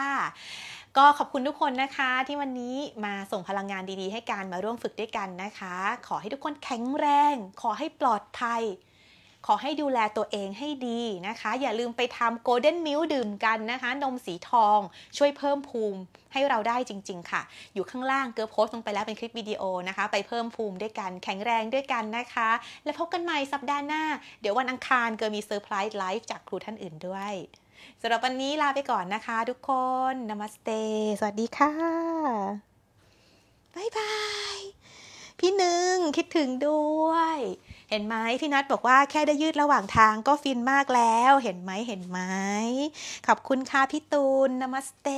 ก็ขอบคุณทุกคนนะคะที่วันนี้มาส่งพลังงานดีๆ ให้การมาร่วมฝึกด้วยกันนะคะ ขอให้ทุกคนแข็งแรง ขอให้ปลอดภัยขอให้ดูแลตัวเองให้ดีนะคะ อย่าลืมไปทำโกลเด้นมิลดื่มกันนะคะ นมสีทอง ช่วยเพิ่มภูมิให้เราได้จริง ๆ ค่ะ อยู่ข้างล่างเกอร์โพสต์ลงไปแล้วเป็นคลิปวิดีโอนะคะ ไปเพิ่มภูมิด้วยกัน แข็งแรงด้วยกันนะคะ แล้วพบกันใหม่สัปดาห์หน้า เดี๋ยววันอังคารเกอร์มีเซอร์ไพรส์ไลฟ์จากครูท่านอื่นด้วย สำหรับวันนี้ลาไปก่อนนะคะทุกคนนามาสเตสวัสดีค่ะบายบายพี่หนึ่งคิดถึงด้วยเห็นไหมพี่นัทบอกว่าแค่ได้ยืดระหว่างทางก็ฟินมากแล้ว เห็นไหมเห็นไหมขอบคุณค่ะพี่ตูนนามาสเต